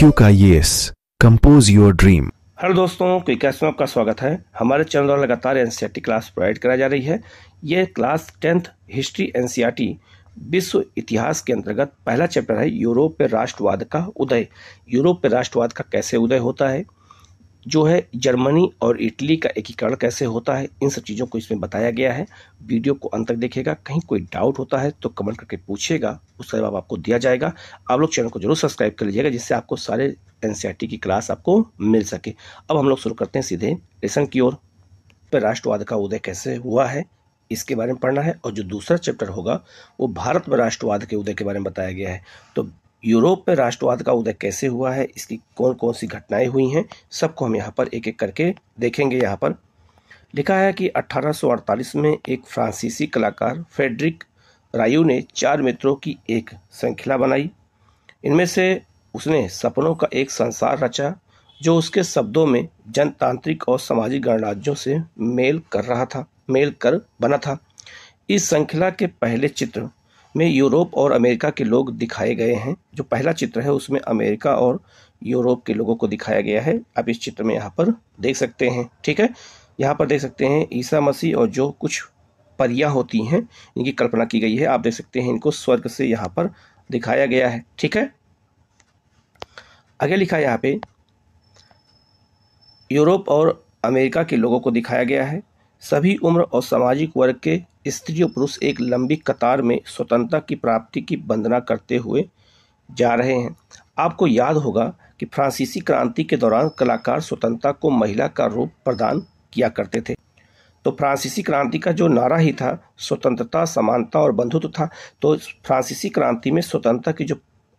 Q का ये compose your dream hello दोस्तों क्रिकेट में आपका स्वागत है हमारे चैनल द्वारा लगातार एनसीईआरटी क्लास प्रोवाइड करा जा रही है ये क्लास टेंथ हिस्ट्री एनसीईआरटी विश्व इतिहास के अंतर्गत पहला चैप्टर है यूरोप पे राष्ट्रवाद का उदय यूरोप पे राष्ट्रवाद का कैसे उदय होता है जो है जर्मनी और इटली का एकीकरण कैसे होता है इन सब चीज़ों को इसमें बताया गया है वीडियो को अंत तक देखेगा कहीं कोई डाउट होता है तो कमेंट करके पूछेगा उसका जवाब आपको दिया जाएगा आप लोग चैनल को जरूर सब्सक्राइब कर लीजिएगा जिससे आपको सारे एन की क्लास आपको मिल सके अब हम लोग शुरू करते हैं सीधे लेसन की ओर पर राष्ट्रवाद का उदय कैसे हुआ है इसके बारे में पढ़ना है और जो दूसरा चैप्टर होगा वो भारत में राष्ट्रवाद के उदय के बारे में बताया गया है तो यूरोप में राष्ट्रवाद का उदय कैसे हुआ है इसकी कौन कौन सी घटनाएं हुई हैं सबको हम यहाँ पर एक एक करके देखेंगे यहाँ पर लिखा है कि 1848 में एक फ्रांसीसी कलाकार फेडरिक रायू ने चार मित्रों की एक श्रृंखला बनाई इनमें से उसने सपनों का एक संसार रचा जो उसके शब्दों में जनतांत्रिक और सामाजिक गणराज्यों से मेल कर रहा था मेल कर बना था इस श्रृंखला के पहले चित्र में यूरोप और अमेरिका के लोग दिखाए गए हैं जो पहला चित्र है उसमें अमेरिका और यूरोप के लोगों को दिखाया गया है आप इस चित्र में यहाँ पर देख सकते हैं ठीक है यहाँ पर देख सकते हैं ईसा मसीह और जो कुछ परियां होती हैं इनकी कल्पना की गई है आप देख सकते हैं इनको स्वर्ग से यहाँ पर दिखाया गया है ठीक है आगे लिखा है यहाँ पे यूरोप और अमेरिका के लोगों को दिखाया गया है सभी उम्र और सामाजिक वर्ग के स्त्री और पुरुष एक लंबी कतार में स्वतंत्रता की प्राप्ति की वंदना करते हुए जा रहे हैं आपको याद होगा कि फ्रांसीसी क्रांति के दौरान कलाकार स्वतंत्रता को महिला का रूप प्रदान किया करते थे तो फ्रांसीसी क्रांति का जो नारा ही था स्वतंत्रता समानता और बंधुत्व था तो फ्रांसीसी क्रांति में स्वतंत्रता की जो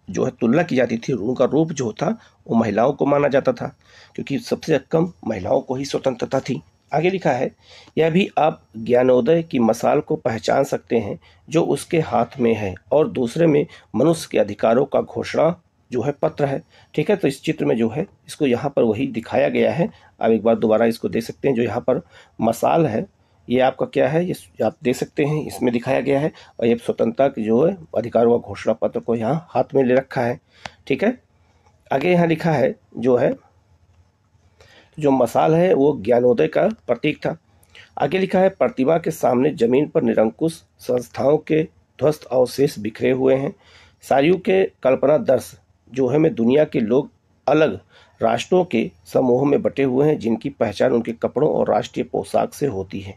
जो है तुलना की जाती थी उनका रूप जो था वो महिलाओं को माना जाता था क्योंकि सबसे कम महिलाओं को ही स्वतंत्रता थी आगे लिखा है यह भी आप ज्ञानोदय की मसाल को पहचान सकते हैं जो उसके हाथ में है और दूसरे में मनुष्य के अधिकारों का घोषणा जो है पत्र है ठीक है तो इस चित्र में जो है इसको यहाँ पर वही दिखाया गया है आप एक बार दोबारा इसको देख सकते हैं जो यहाँ पर मसाल है ये आपका क्या है ये आप देख सकते हैं इसमें दिखाया गया है और ये स्वतंत्रता के जो है अधिकारों का घोषणा पत्र को यहाँ हाथ में ले रखा है ठीक है आगे यहाँ लिखा है जो है जो मसाल है वो ज्ञानोदय का प्रतीक था आगे लिखा है प्रतिभा के सामने जमीन पर निरंकुश संस्थाओं के ध्वस्त अवशेष बिखरे हुए हैं सारियों के कल्पना दर्श जो है में दुनिया के लोग अलग राष्ट्रों के समूह में बटे हुए हैं जिनकी पहचान उनके कपड़ों और राष्ट्रीय पोशाक से होती है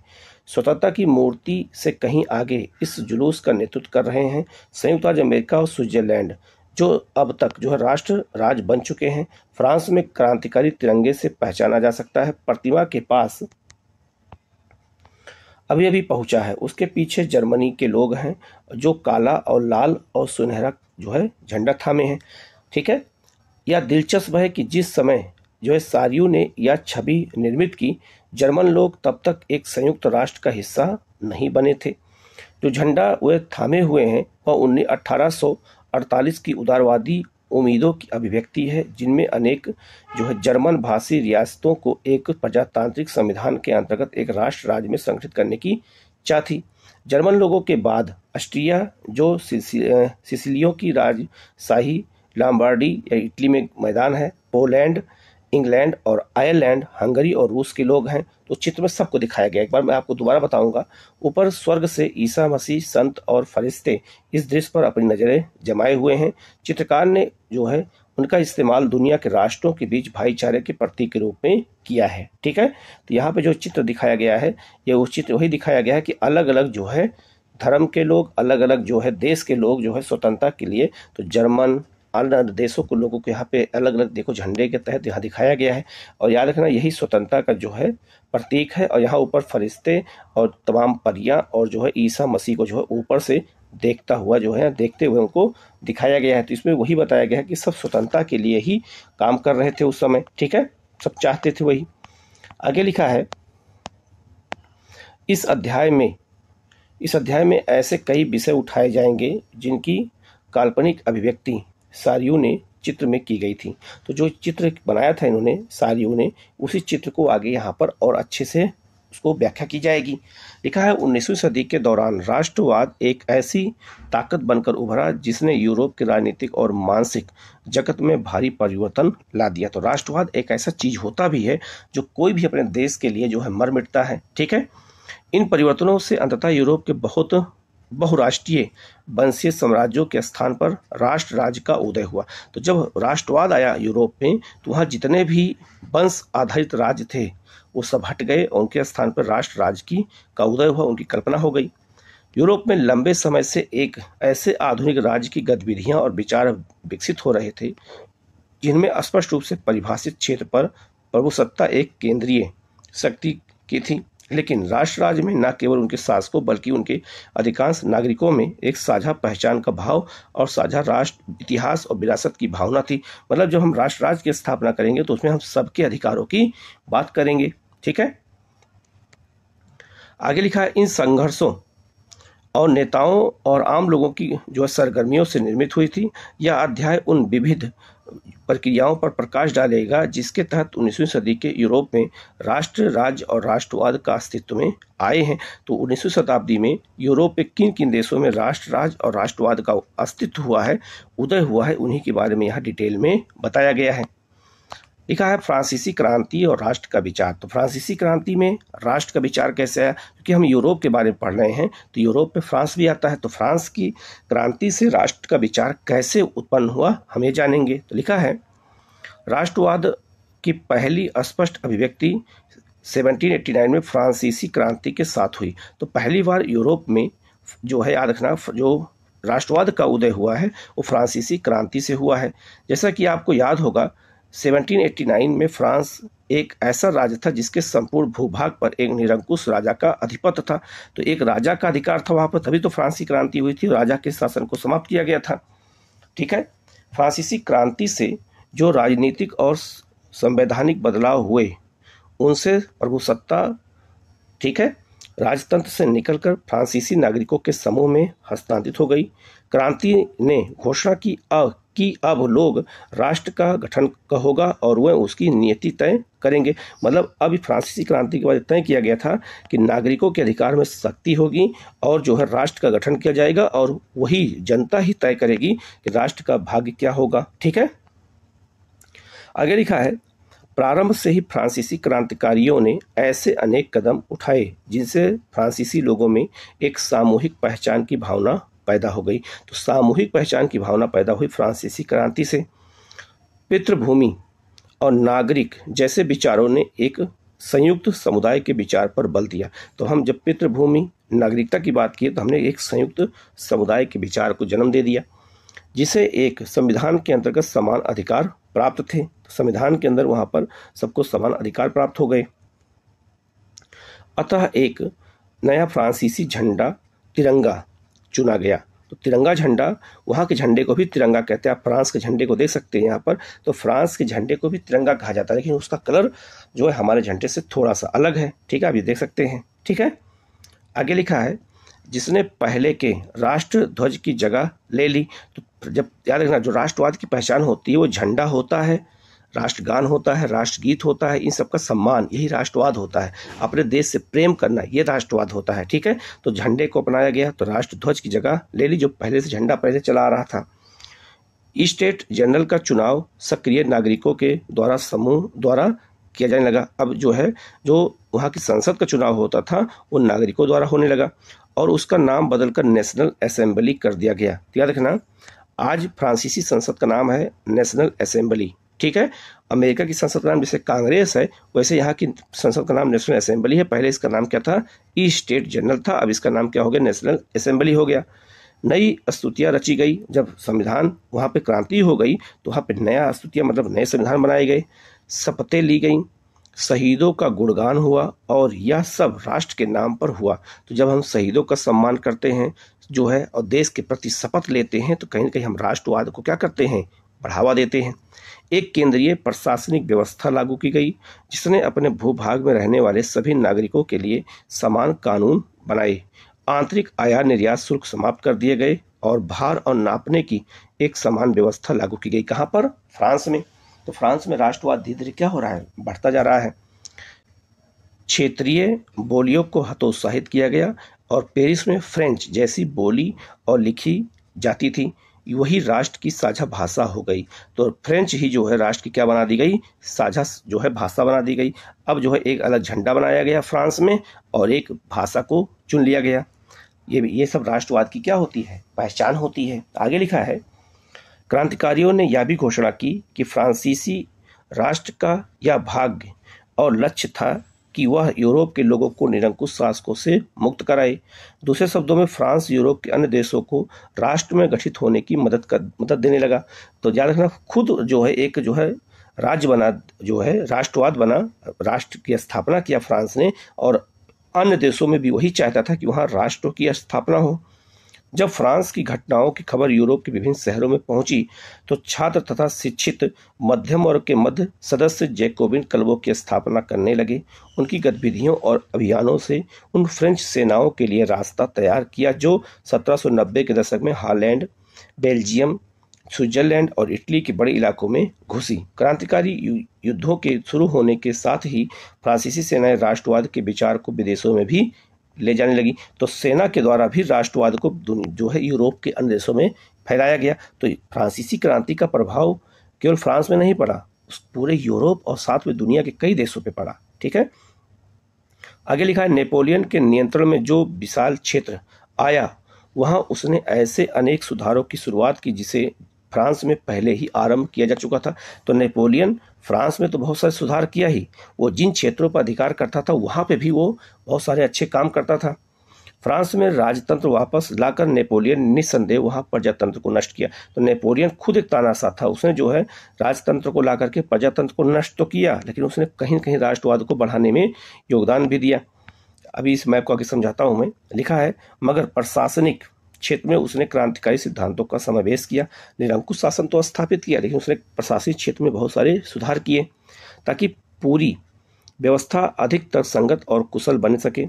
स्वतंत्रता की मूर्ति से कहीं आगे इस जुलूस का नेतृत्व कर रहे हैं संयुक्त राज्य अमेरिका और स्विट्जरलैंड जो अब तक जो है राष्ट्र राज बन चुके हैं फ्रांस में क्रांतिकारी तिरंगे से पहचाना जा सकता है प्रतिमा के पास अभी अभी पहुंचा है उसके पीछे जर्मनी के लोग हैं जो काला और लाल और सुनहरा जो है झंडा थामे हैं ठीक है यह दिलचस्प है कि जिस समय जो है सारियू ने यह छवि निर्मित की जर्मन लोग तब तक एक संयुक्त राष्ट्र का हिस्सा नहीं बने थे जो झंडा वे थामे हुए हैं वह उन्नीस अट्ठारह अड़तालीस की उदारवादी उम्मीदों की अभिव्यक्ति है जिनमें अनेक जो है जर्मन भाषी रियासतों को एक प्रजातांत्रिक संविधान के अंतर्गत एक राष्ट्र राज्य में संगठित करने की चाह थी जर्मन लोगों के बाद ऑस्ट्रिया जो सिसिलियों की राजशाही लाम्बार्डी या इटली में मैदान है पोलैंड इंग्लैंड और आयरलैंड हंगरी और रूस के लोग हैं तो चित्र में सबको दिखाया गया एक बार मैं आपको दोबारा बताऊंगा ऊपर स्वर्ग से ईसा मसीह संत और फरिश्ते इस दृश्य पर अपनी नज़रें जमाए हुए हैं चित्रकार ने जो है उनका इस्तेमाल दुनिया के राष्ट्रों के बीच भाईचारे के प्रतीक के रूप में किया है ठीक है तो यहाँ पे जो चित्र दिखाया गया है ये उस चित्र वही दिखाया गया है कि अलग अलग जो है धर्म के लोग अलग अलग जो है देश के लोग जो है स्वतंत्रता के लिए तो जर्मन अलग देशों को लोगों को यहाँ पे अलग अलग देखो झंडे के तहत यहाँ दिखाया गया है और याद रखना यही स्वतंत्रता का जो है प्रतीक है और यहाँ ऊपर फरिश्ते और तमाम परियाँ और जो है ईसा मसीह को जो है ऊपर से देखता हुआ जो है देखते हुए उनको दिखाया गया है तो इसमें वही बताया गया है कि सब स्वतंत्रता के लिए ही काम कर रहे थे उस समय ठीक है सब चाहते थे वही आगे लिखा है इस अध्याय में इस अध्याय में ऐसे कई विषय उठाए जाएंगे जिनकी काल्पनिक अभिव्यक्ति सारियों ने चित्र में की गई थी तो जो चित्र बनाया था इन्होंने सारियों ने उसी चित्र को आगे यहाँ पर और अच्छे से उसको व्याख्या की जाएगी लिखा है उन्नीसवीं सदी के दौरान राष्ट्रवाद एक ऐसी ताकत बनकर उभरा जिसने यूरोप के राजनीतिक और मानसिक जगत में भारी परिवर्तन ला दिया तो राष्ट्रवाद एक ऐसा चीज होता भी है जो कोई भी अपने देश के लिए जो है मर मिटता है ठीक है इन परिवर्तनों से अंततः यूरोप के बहुत बहुराष्ट्रीय वंशीय साम्राज्यों के स्थान पर राष्ट्र राज्य का उदय हुआ तो जब राष्ट्रवाद आया यूरोप में तो वहाँ जितने भी वंश आधारित राज्य थे वो सब हट गए और उनके स्थान पर राष्ट्र राज्य की का उदय हुआ उनकी कल्पना हो गई यूरोप में लंबे समय से एक ऐसे आधुनिक राज्य की गतिविधियाँ और विचार विकसित हो रहे थे जिनमें स्पष्ट रूप से परिभाषित क्षेत्र पर प्रभुसत्ता एक केंद्रीय शक्ति की थी लेकिन राष्ट्र राज्य में न केवल उनके शासकों बल्कि उनके अधिकांश नागरिकों में एक साझा पहचान का भाव और साझा राष्ट्र इतिहास और विरासत की भावना थी मतलब जब हम राष्ट्र राज्य की स्थापना करेंगे तो उसमें हम सबके अधिकारों की बात करेंगे ठीक है आगे लिखा है इन संघर्षों और नेताओं और आम लोगों की जो सरगर्मियों से निर्मित हुई थी यह अध्याय उन विविध प्रक्रियाओं पर प्रकाश डालेगा जिसके तहत 19वीं सदी के यूरोप में राष्ट्र राज्य और राष्ट्रवाद का अस्तित्व में आए हैं तो 19वीं शताब्दी में यूरोप के किन किन देशों में राष्ट्र राज्य और राष्ट्रवाद का अस्तित्व हुआ है उदय हुआ है उन्हीं के बारे में यहाँ डिटेल में बताया गया है लिखा है फ्रांसीसी क्रांति और राष्ट्र का विचार तो फ्रांसीसी क्रांति में राष्ट्र का विचार कैसे आया क्योंकि हम यूरोप के बारे में पढ़ रहे हैं तो यूरोप में फ्रांस भी आता है तो फ्रांस की क्रांति से राष्ट्र का विचार कैसे उत्पन्न हुआ हमें जानेंगे तो लिखा है राष्ट्रवाद की पहली स्पष्ट अभिव्यक्ति 1789 में फ्रांसीसी क्रांति के साथ हुई तो पहली बार यूरोप में जो है याद रखना जो राष्ट्रवाद का उदय हुआ है वो फ्रांसीसी क्रांति से हुआ है जैसा कि आपको याद होगा 1789 में फ्रांस एक ऐसा राज्य था जिसके संपूर्ण भूभाग पर एक निरंकुश राजा का अधिपत्य था तो एक राजा का अधिकार था वहां पर तभी तो फ्रांसी क्रांति हुई थी राजा के शासन को समाप्त किया गया था ठीक है फ्रांसीसी क्रांति से जो राजनीतिक और संवैधानिक बदलाव हुए उनसे प्रभुसत्ता ठीक है राजतंत्र से निकलकर फ्रांसीसी नागरिकों के समूह में हस्तांतरित हो गई क्रांति ने घोषणा की अब कि अब लोग राष्ट्र का गठन का होगा और वह उसकी नियति तय करेंगे मतलब अब फ्रांसीसी क्रांति के बाद तय किया गया था कि नागरिकों के अधिकार में शक्ति होगी और जो है राष्ट्र का गठन किया जाएगा और वही जनता ही तय करेगी कि राष्ट्र का भाग्य क्या होगा ठीक है आगे लिखा है प्रारंभ से ही फ्रांसीसी क्रांतिकारियों ने ऐसे अनेक कदम उठाए जिनसे फ्रांसीसी लोगों में एक सामूहिक पहचान की भावना पैदा हो गई तो सामूहिक पहचान की भावना पैदा हुई फ्रांसीसी क्रांति से पितृभूमि और नागरिक जैसे विचारों ने एक संयुक्त समुदाय के विचार पर बल दिया तो हम जब पितृभूमि नागरिकता की बात की तो हमने एक संयुक्त समुदाय के विचार को जन्म दे दिया जिसे एक संविधान के अंतर्गत समान अधिकार प्राप्त थे तो संविधान के अंदर वहां पर सबको समान अधिकार प्राप्त हो गए अतः एक नया फ्रांसीसी झंडा तिरंगा चुना गया तो तिरंगा झंडा वहाँ के झंडे को भी तिरंगा कहते हैं आप फ्रांस के झंडे को देख सकते हैं यहाँ पर तो फ्रांस के झंडे को भी तिरंगा कहा जाता है लेकिन उसका कलर जो है हमारे झंडे से थोड़ा सा अलग है ठीक है आप ये देख सकते हैं ठीक है आगे लिखा है जिसने पहले के राष्ट्र ध्वज की जगह ले ली तो जब याद रखना जो राष्ट्रवाद की पहचान होती है वो झंडा होता है राष्ट्रगान होता है राष्ट्रगीत होता है इन सबका सम्मान यही राष्ट्रवाद होता है अपने देश से प्रेम करना ये राष्ट्रवाद होता है ठीक है तो झंडे को अपनाया गया तो राष्ट्र ध्वज की जगह ले ली जो पहले से झंडा पहले चला आ रहा था स्टेट जनरल का चुनाव सक्रिय नागरिकों के द्वारा समूह द्वारा किया जाने लगा अब जो है जो वहाँ की संसद का चुनाव होता था वो नागरिकों द्वारा होने लगा और उसका नाम बदलकर नेशनल असेंबली कर दिया गया याद रखना आज फ्रांसीसी संसद का नाम है नेशनल असेंबली ठीक है अमेरिका की संसद का नाम जैसे कांग्रेस है वैसे यहाँ की संसद का नाम नेशनल असेंबली है पहले इसका नाम क्या था ई स्टेट जनरल था अब इसका नाम क्या हो गया नेशनल असेंबली हो गया नई स्तुतियाँ रची गई जब संविधान वहाँ पे क्रांति हो गई तो वहाँ पे नया स्तुतियाँ मतलब नए संविधान बनाए गए शपथें ली गई शहीदों का गुणगान हुआ और यह सब राष्ट्र के नाम पर हुआ तो जब हम शहीदों का सम्मान करते हैं जो है और देश के प्रति शपथ लेते हैं तो कहीं ना कहीं हम राष्ट्रवाद को क्या करते हैं बढ़ावा देते हैं एक केंद्रीय प्रशासनिक व्यवस्था लागू की गई जिसने अपने भूभाग में रहने वाले सभी नागरिकों के लिए समान कानून बनाए आंतरिक आयात निर्यात शुल्क समाप्त कर दिए गए और भार और नापने की एक समान व्यवस्था लागू की गई कहाँ पर फ्रांस में तो फ्रांस में राष्ट्रवाद धीरे धीरे क्या हो रहा है बढ़ता जा रहा है क्षेत्रीय बोलियों को हतोत्साहित किया गया और पेरिस में फ्रेंच जैसी बोली और लिखी जाती थी वही राष्ट्र की साझा भाषा हो गई तो फ्रेंच ही जो है राष्ट्र की क्या बना दी गई साझा जो है भाषा बना दी गई अब जो है एक अलग झंडा बनाया गया फ्रांस में और एक भाषा को चुन लिया गया ये ये सब राष्ट्रवाद की क्या होती है पहचान होती है आगे लिखा है क्रांतिकारियों ने यह भी घोषणा की कि फ्रांसीसी राष्ट्र का यह भाग्य और लक्ष्य था कि वह यूरोप के लोगों को निरंकुश शासकों से मुक्त कराए दूसरे शब्दों में फ्रांस यूरोप के अन्य देशों को राष्ट्र में गठित होने की मदद कर मदद देने लगा तो याद रखना खुद जो है एक जो है राज्य बना जो है राष्ट्रवाद बना राष्ट्र की स्थापना किया फ्रांस ने और अन्य देशों में भी वही चाहता था कि वहाँ राष्ट्रों की स्थापना हो जब फ्रांस की घटनाओं की खबर यूरोप के विभिन्न शहरों में पहुंची तो छात्र तथा शिक्षित मध्यम वर्ग के मध्य सदस्य जैकोबिन क्लबों की स्थापना करने लगे उनकी गतिविधियों और अभियानों से उन फ्रेंच सेनाओं के लिए रास्ता तैयार किया जो 1790 के दशक में हालैंड बेल्जियम स्विट्जरलैंड और इटली के बड़े इलाकों में घुसी क्रांतिकारी युद्धों के शुरू होने के साथ ही फ्रांसीसी सेनाएं राष्ट्रवाद के विचार को विदेशों में भी ले जाने लगी तो सेना के द्वारा भी राष्ट्रवाद को जो है यूरोप के अन्य देशों में फैलाया गया तो फ्रांसीसी क्रांति का प्रभाव केवल फ्रांस में नहीं पड़ा उस पूरे यूरोप और साथ में दुनिया के कई देशों पर पड़ा ठीक है आगे लिखा है नेपोलियन के नियंत्रण में जो विशाल क्षेत्र आया वहाँ उसने ऐसे अनेक सुधारों की शुरुआत की जिसे फ्रांस में पहले ही आरंभ किया जा चुका था तो नेपोलियन फ्रांस में तो बहुत सारे सुधार किया ही वो जिन क्षेत्रों पर अधिकार करता था वहाँ पे भी वो बहुत सारे अच्छे काम करता था फ्रांस में राजतंत्र वापस लाकर नेपोलियन निस्संदेह वहाँ प्रजातंत्र को नष्ट किया तो नेपोलियन खुद एक तानाशाह था उसने जो है राजतंत्र को ला करके प्रजातंत्र को नष्ट तो किया लेकिन उसने कहीं कहीं राष्ट्रवाद को बढ़ाने में योगदान भी दिया अभी इस मैप को आगे समझाता हूँ मैं लिखा है मगर प्रशासनिक क्षेत्र में उसने क्रांतिकारी सिद्धांतों का समावेश किया निरंकुश शासन तो स्थापित किया लेकिन उसने प्रशासनिक क्षेत्र में बहुत सारे सुधार किए ताकि पूरी व्यवस्था अधिक तर्कसंगत और कुशल बन सके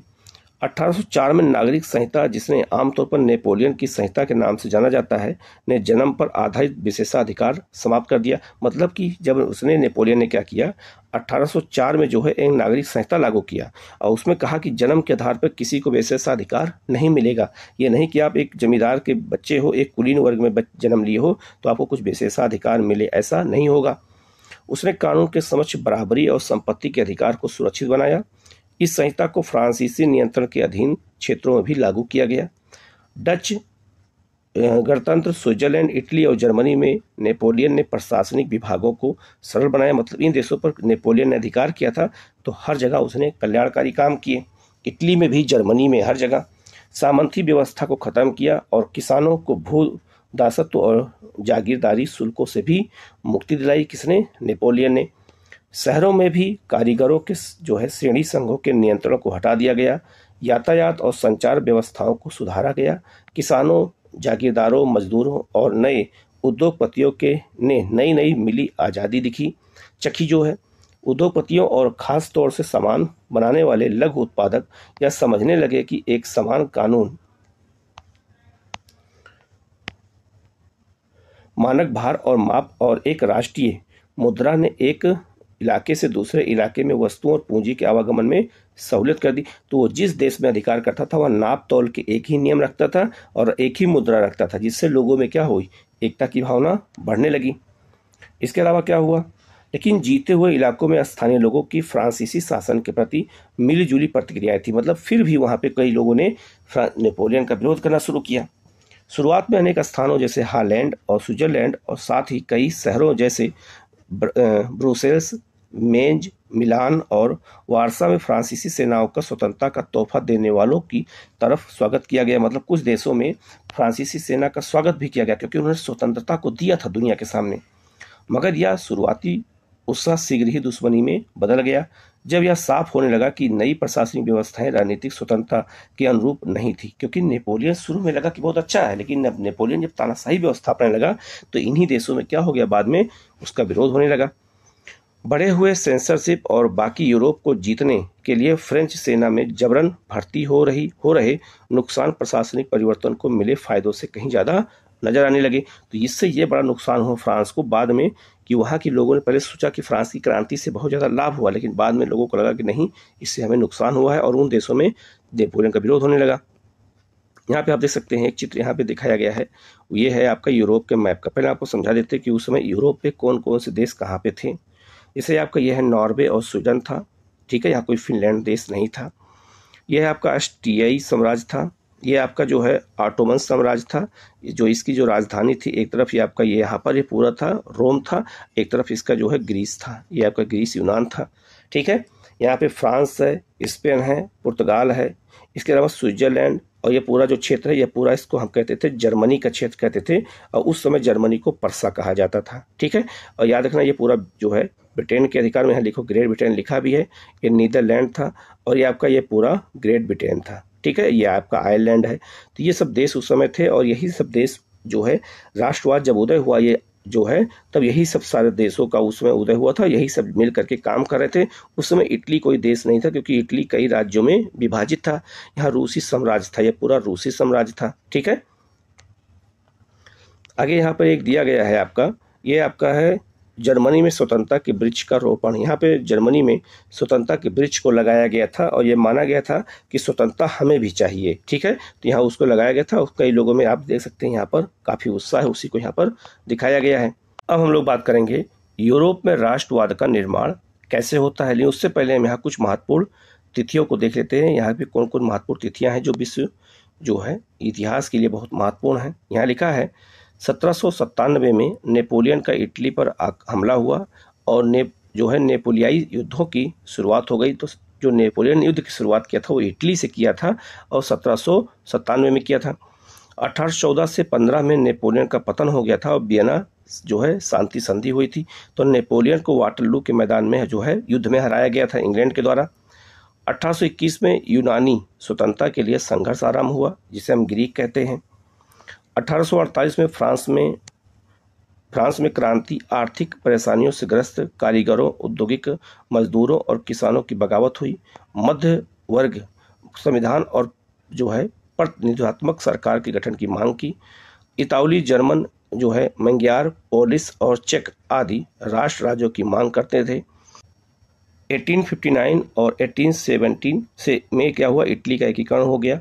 1804 में नागरिक संहिता जिसने आमतौर पर नेपोलियन की संहिता के नाम से जाना जाता है ने जन्म पर आधारित विशेषाधिकार समाप्त कर दिया मतलब कि जब उसने नेपोलियन ने क्या किया 1804 में जो है एक नागरिक संहिता लागू किया और उसमें कहा कि जन्म के आधार पर किसी को विशेषाधिकार नहीं मिलेगा ये नहीं कि आप एक जमींदार के बच्चे हो एक कुलीन वर्ग में जन्म लिए हो तो आपको कुछ विशेषाधिकार मिले ऐसा नहीं होगा उसने कानून के समक्ष बराबरी और संपत्ति के अधिकार को सुरक्षित बनाया इस संहिता को फ्रांसीसी नियंत्रण के अधीन क्षेत्रों में भी लागू किया गया डच गणतंत्र स्विट्जरलैंड इटली और जर्मनी में नेपोलियन ने प्रशासनिक विभागों को सरल बनाया मतलब इन देशों पर नेपोलियन ने अधिकार किया था तो हर जगह उसने कल्याणकारी काम किए इटली में भी जर्मनी में हर जगह सामंती व्यवस्था को ख़त्म किया और किसानों को भू दासत्व और जागीरदारी शुल्कों से भी मुक्ति दिलाई किसने नेपोलियन ने शहरों में भी कारीगरों के जो है श्रेणी संघों के नियंत्रण को हटा दिया गया यातायात और संचार व्यवस्थाओं को सुधारा गया किसानों जागीरदारों मजदूरों और नए उद्योगपतियों के ने नई नई मिली आज़ादी दिखी चखी जो है उद्योगपतियों और ख़ास तौर से सामान बनाने वाले लघु उत्पादक यह समझने लगे कि एक समान कानून मानक भार और माप और एक राष्ट्रीय मुद्रा ने एक इलाके से दूसरे इलाके में वस्तुओं और पूंजी के आवागमन में सहूलियत कर दी तो वो जिस देश में अधिकार करता था वह नाप तौल के एक ही नियम रखता था और एक ही मुद्रा रखता था जिससे लोगों में क्या हुई एकता की भावना बढ़ने लगी इसके अलावा क्या हुआ लेकिन जीते हुए इलाकों में स्थानीय लोगों की फ्रांसीसी शासन के प्रति मिलीजुली प्रतिक्रियाएं थी मतलब फिर भी वहाँ पे कई लोगों ने नेपोलियन का विरोध करना शुरू किया शुरुआत में अनेक स्थानों जैसे हालैंड और स्विट्जरलैंड और साथ ही कई शहरों जैसे ब्रुसेल्स मेंज मिलान और वारसा में फ्रांसीसी सेनाओं का स्वतंत्रता का तोहफा देने वालों की तरफ स्वागत किया गया मतलब कुछ देशों में फ्रांसीसी सेना का स्वागत भी किया गया क्योंकि उन्होंने स्वतंत्रता को दिया था दुनिया के सामने मगर यह शुरुआती उत्साह शीघ्र ही दुश्मनी में बदल गया जब यह साफ होने लगा कि नई प्रशासनिक व्यवस्थाएं राजनीतिक स्वतंत्रता के अनुरूप नहीं थी क्योंकि नेपोलियन शुरू में लगा कि बहुत अच्छा है लेकिन अब नेपोलियन जब तानाशाही व्यवस्था अपने लगा तो इन्हीं देशों में क्या हो गया बाद में उसका विरोध होने लगा बढ़े हुए सेंसरशिप और बाकी यूरोप को जीतने के लिए फ्रेंच सेना में जबरन भर्ती हो रही हो रहे नुकसान प्रशासनिक परिवर्तन को मिले फायदों से कहीं ज़्यादा नजर आने लगे तो इससे ये बड़ा नुकसान हो फ्रांस को बाद में कि वहाँ के लोगों ने पहले सोचा कि फ्रांस की क्रांति से बहुत ज़्यादा लाभ हुआ लेकिन बाद में लोगों को लगा कि नहीं इससे हमें नुकसान हुआ है और उन देशों में नेपोलियन का विरोध होने लगा यहाँ पे आप देख सकते हैं एक चित्र यहाँ पे दिखाया गया है ये है आपका यूरोप के मैप का पहले आपको समझा देते हैं कि उस समय यूरोप पे कौन कौन से देश कहाँ पे थे जैसे आपका यह है नॉर्वे और स्वीडन था ठीक है यहाँ कोई फिनलैंड देश नहीं था यह आपका एस साम्राज्य था ये आपका जो है ऑटोमन साम्राज्य था जो इसकी जो राजधानी थी एक तरफ ये आपका ये यहाँ पर ये पूरा था रोम था एक तरफ इसका जो है ग्रीस था ये आपका ग्रीस यूनान था ठीक है यहाँ पे फ्रांस है स्पेन है पुर्तगाल है इसके अलावा स्विट्जरलैंड और ये पूरा जो क्षेत्र है ये पूरा इसको हम कहते थे जर्मनी का क्षेत्र कहते थे और उस समय जर्मनी को परसा कहा जाता था ठीक है और याद रखना ये पूरा जो है ब्रिटेन के अधिकार में यहाँ लिखो ग्रेट ब्रिटेन लिखा भी है ये नीदरलैंड था और ये आपका ये पूरा ग्रेट ब्रिटेन था ठीक है ये आपका आयरलैंड है तो ये सब देश उस समय थे और यही सब देश जो है राष्ट्रवाद जब उदय हुआ ये जो है तब यही सब सारे देशों का उसमें उदय हुआ था यही सब मिल करके काम कर रहे थे उस समय इटली कोई देश नहीं था क्योंकि इटली कई राज्यों में विभाजित था यहाँ रूसी साम्राज्य था यह पूरा रूसी साम्राज्य था ठीक है आगे यहाँ पर एक दिया गया है आपका ये आपका है जर्मनी में स्वतंत्रता के वृक्ष का रोपण यहाँ पे जर्मनी में स्वतंत्रता के वृक्ष को लगाया गया था और ये माना गया था कि स्वतंत्रता हमें भी चाहिए ठीक है तो यहाँ उसको लगाया गया था कई लोगों में आप देख सकते हैं यहाँ पर काफ़ी उत्साह है उसी को यहाँ पर दिखाया गया है अब हम लोग बात करेंगे यूरोप में राष्ट्रवाद का निर्माण कैसे होता है लेकिन उससे पहले हम यहाँ कुछ महत्वपूर्ण तिथियों को देख लेते हैं यहाँ पे कौन कौन महत्वपूर्ण तिथियाँ हैं जो विश्व जो है इतिहास के लिए बहुत महत्वपूर्ण है यहाँ लिखा है सत्रह में नेपोलियन का इटली पर हमला हुआ और ने जो है नेपोलियाई युद्धों की शुरुआत हो गई तो जो नेपोलियन युद्ध की शुरुआत किया था वो इटली से किया था और सत्रह में किया था 1814 से 15 में नेपोलियन का पतन हो गया था और बियना जो है शांति संधि हुई थी तो नेपोलियन को वाटरलू के मैदान में जो है युद्ध में हराया गया था इंग्लैंड के द्वारा 1821 में यूनानी स्वतंत्रता के लिए संघर्ष आरंभ हुआ जिसे हम ग्रीक कहते हैं अठारह में फ्रांस में फ्रांस में क्रांति आर्थिक परेशानियों से ग्रस्त कारीगरों औद्योगिक मजदूरों और किसानों की बगावत हुई मध्य वर्ग संविधान और जो है प्रतिनिधात्मक सरकार के गठन की मांग की इतावली जर्मन जो है मंग्यार पोलिस और चेक आदि राष्ट्र राज्यों की मांग करते थे 1859 और 1817 से में क्या हुआ इटली का एकीकरण हो गया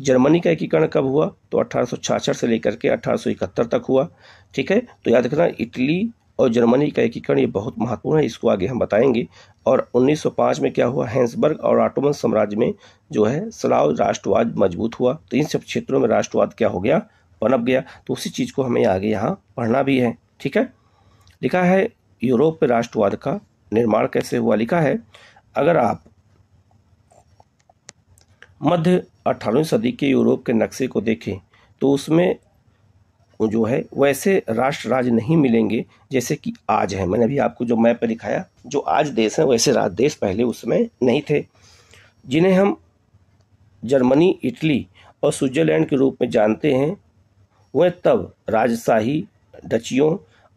जर्मनी का एकीकरण कब हुआ तो अठारह से लेकर के अठारह तक हुआ ठीक है तो याद रखना इटली और जर्मनी का एकीकरण ये बहुत महत्वपूर्ण है इसको आगे हम बताएंगे और 1905 में क्या हुआ हैंसबर्ग और ऑटोमन साम्राज्य में जो है सलाव राष्ट्रवाद मजबूत हुआ तो इन सब क्षेत्रों में राष्ट्रवाद क्या हो गया पनप गया तो उसी चीज़ को हमें आगे यहाँ पढ़ना भी है ठीक है लिखा है यूरोप में राष्ट्रवाद का निर्माण कैसे हुआ लिखा है अगर आप मध्य अठारहवीं सदी के यूरोप के नक्शे को देखें तो उसमें जो है वैसे राष्ट्र राज नहीं मिलेंगे जैसे कि आज है मैंने अभी आपको जो मैप पर दिखाया जो आज देश हैं वैसे राज देश पहले उसमें नहीं थे जिन्हें हम जर्मनी इटली और स्विट्जरलैंड के रूप में जानते हैं वह तब राजशाही डचियों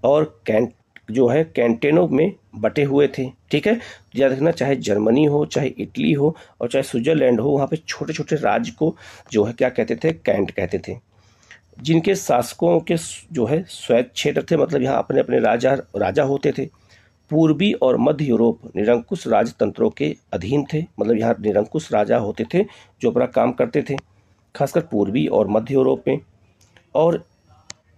और कैंट जो है कैंटेनों में बटे हुए थे ठीक है याद रखना चाहे जर्मनी हो चाहे इटली हो और चाहे स्विट्जरलैंड हो वहाँ पे छोटे छोटे राज्य को जो है क्या कहते थे कैंट कहते थे जिनके शासकों के जो है स्वैत क्षेत्र थे मतलब यहाँ अपने अपने राजा राजा होते थे पूर्वी और मध्य यूरोप निरंकुश राजतंत्रों के अधीन थे मतलब यहाँ निरंकुश राजा होते थे जो अपना काम करते थे खासकर पूर्वी और मध्य यूरोप में और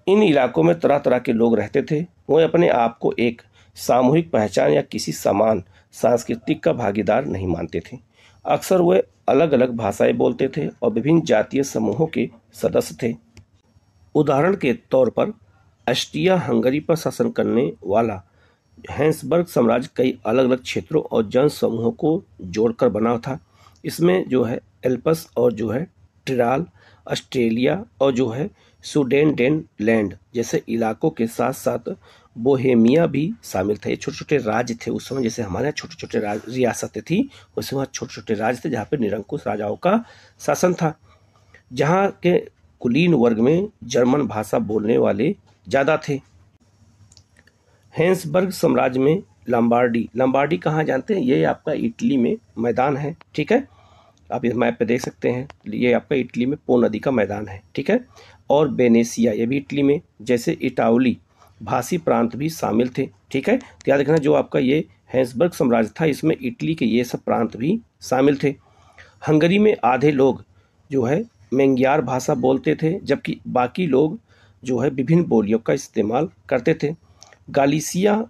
इन इलाकों में तरह तरह के लोग रहते थे वह अपने आप को एक सामूहिक पहचान या किसी समान सांस्कृतिक का भागीदार नहीं मानते थे अक्सर वे अलग अलग भाषाएं बोलते थे और विभिन्न जातीय समूहों के सदस्य थे उदाहरण के तौर पर ऑस्ट्रिया हंगरी पर शासन करने वाला हैंसबर्ग साम्राज्य कई अलग अलग क्षेत्रों और जन समूहों को जोड़कर बना था इसमें जो है एल्पस और जो है ट्राल ऑस्ट्रेलिया और जो है सुडेन डेन लैंड जैसे इलाकों के साथ साथ बोहेमिया भी शामिल था ये छोटे छोटे राज्य थे उस समय जैसे हमारे यहाँ छोटे छोटे राज रियासतें थी उस समय छोटे छोटे राज्य थे जहाँ पर निरंकुश राजाओं का शासन था जहाँ के कुलीन वर्ग में जर्मन भाषा बोलने वाले ज़्यादा थे हैंसबर्ग साम्राज्य में लंबार्डी लंबार्डी कहाँ जानते हैं ये आपका इटली में मैदान है ठीक है आप इस मैप पे देख सकते हैं ये आपका इटली में पो नदी का मैदान है ठीक है और बेनेसिया ये भी इटली में जैसे इटावली भाषी प्रांत भी शामिल थे ठीक है तो याद रखना जो आपका ये हैंसबर्ग साम्राज्य था इसमें इटली के ये सब प्रांत भी शामिल थे हंगरी में आधे लोग जो है मैंगार भाषा बोलते थे जबकि बाकी लोग जो है विभिन्न बोलियों का इस्तेमाल करते थे गालिसिया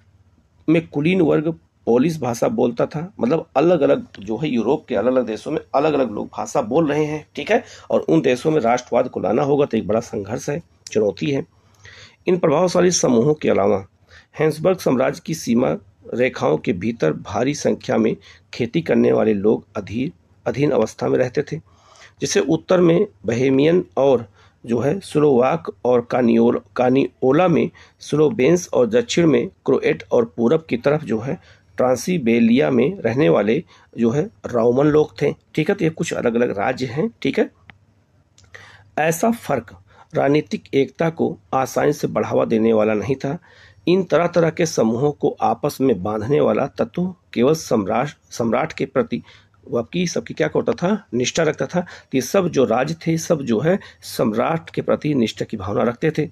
में कुलीन वर्ग पोलिस भाषा बोलता था मतलब अलग अलग जो है यूरोप के अलग अलग देशों में अलग अलग लोग भाषा बोल रहे हैं ठीक है और उन देशों में राष्ट्रवाद को लाना होगा तो एक बड़ा संघर्ष है चुनौती है इन प्रभावशाली समूहों के अलावा हैंसबर्ग साम्राज्य की सीमा रेखाओं के भीतर भारी संख्या में खेती करने वाले लोग अधीर अधीन अवस्था में रहते थे जिसे उत्तर में बहेमियन और जो है स्लोवाक और कानियोल कानीओला में स्लोबेंस और दक्षिण में क्रोएट और पूरब की तरफ जो है ट्रांसीबेलिया में रहने वाले जो है रोमन लोग थे ठीक है तो ये कुछ अलग अलग राज्य हैं ठीक है ऐसा फर्क राजनीतिक एकता को आसानी से बढ़ावा देने वाला नहीं था इन तरह तरह के समूहों को आपस में बांधने वाला तत्व केवल सम्राट सम्राट के प्रति वकी सबकी क्या करता था निष्ठा रखता था कि तो सब जो राज्य थे सब जो है सम्राट के प्रति निष्ठा की भावना रखते थे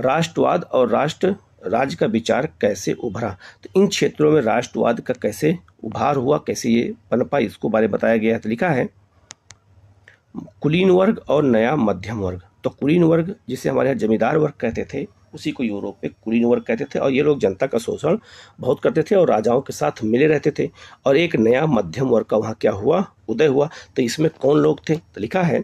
राष्ट्रवाद और राष्ट्र राज्य का विचार कैसे उभरा तो इन क्षेत्रों में राष्ट्रवाद का कैसे उभार हुआ कैसे ये पनपा इसको बारे बताया गया तो लिखा है कुलीन वर्ग और नया मध्यम वर्ग तो कुलीन वर्ग जिसे हमारे यहाँ जमींदार वर्ग कहते थे उसी को यूरोप में कुलीन वर्ग कहते थे और ये लोग जनता का शोषण बहुत करते थे और राजाओं के साथ मिले रहते थे और एक नया मध्यम वर्ग का वहाँ क्या हुआ उदय हुआ तो इसमें कौन लोग थे तो लिखा है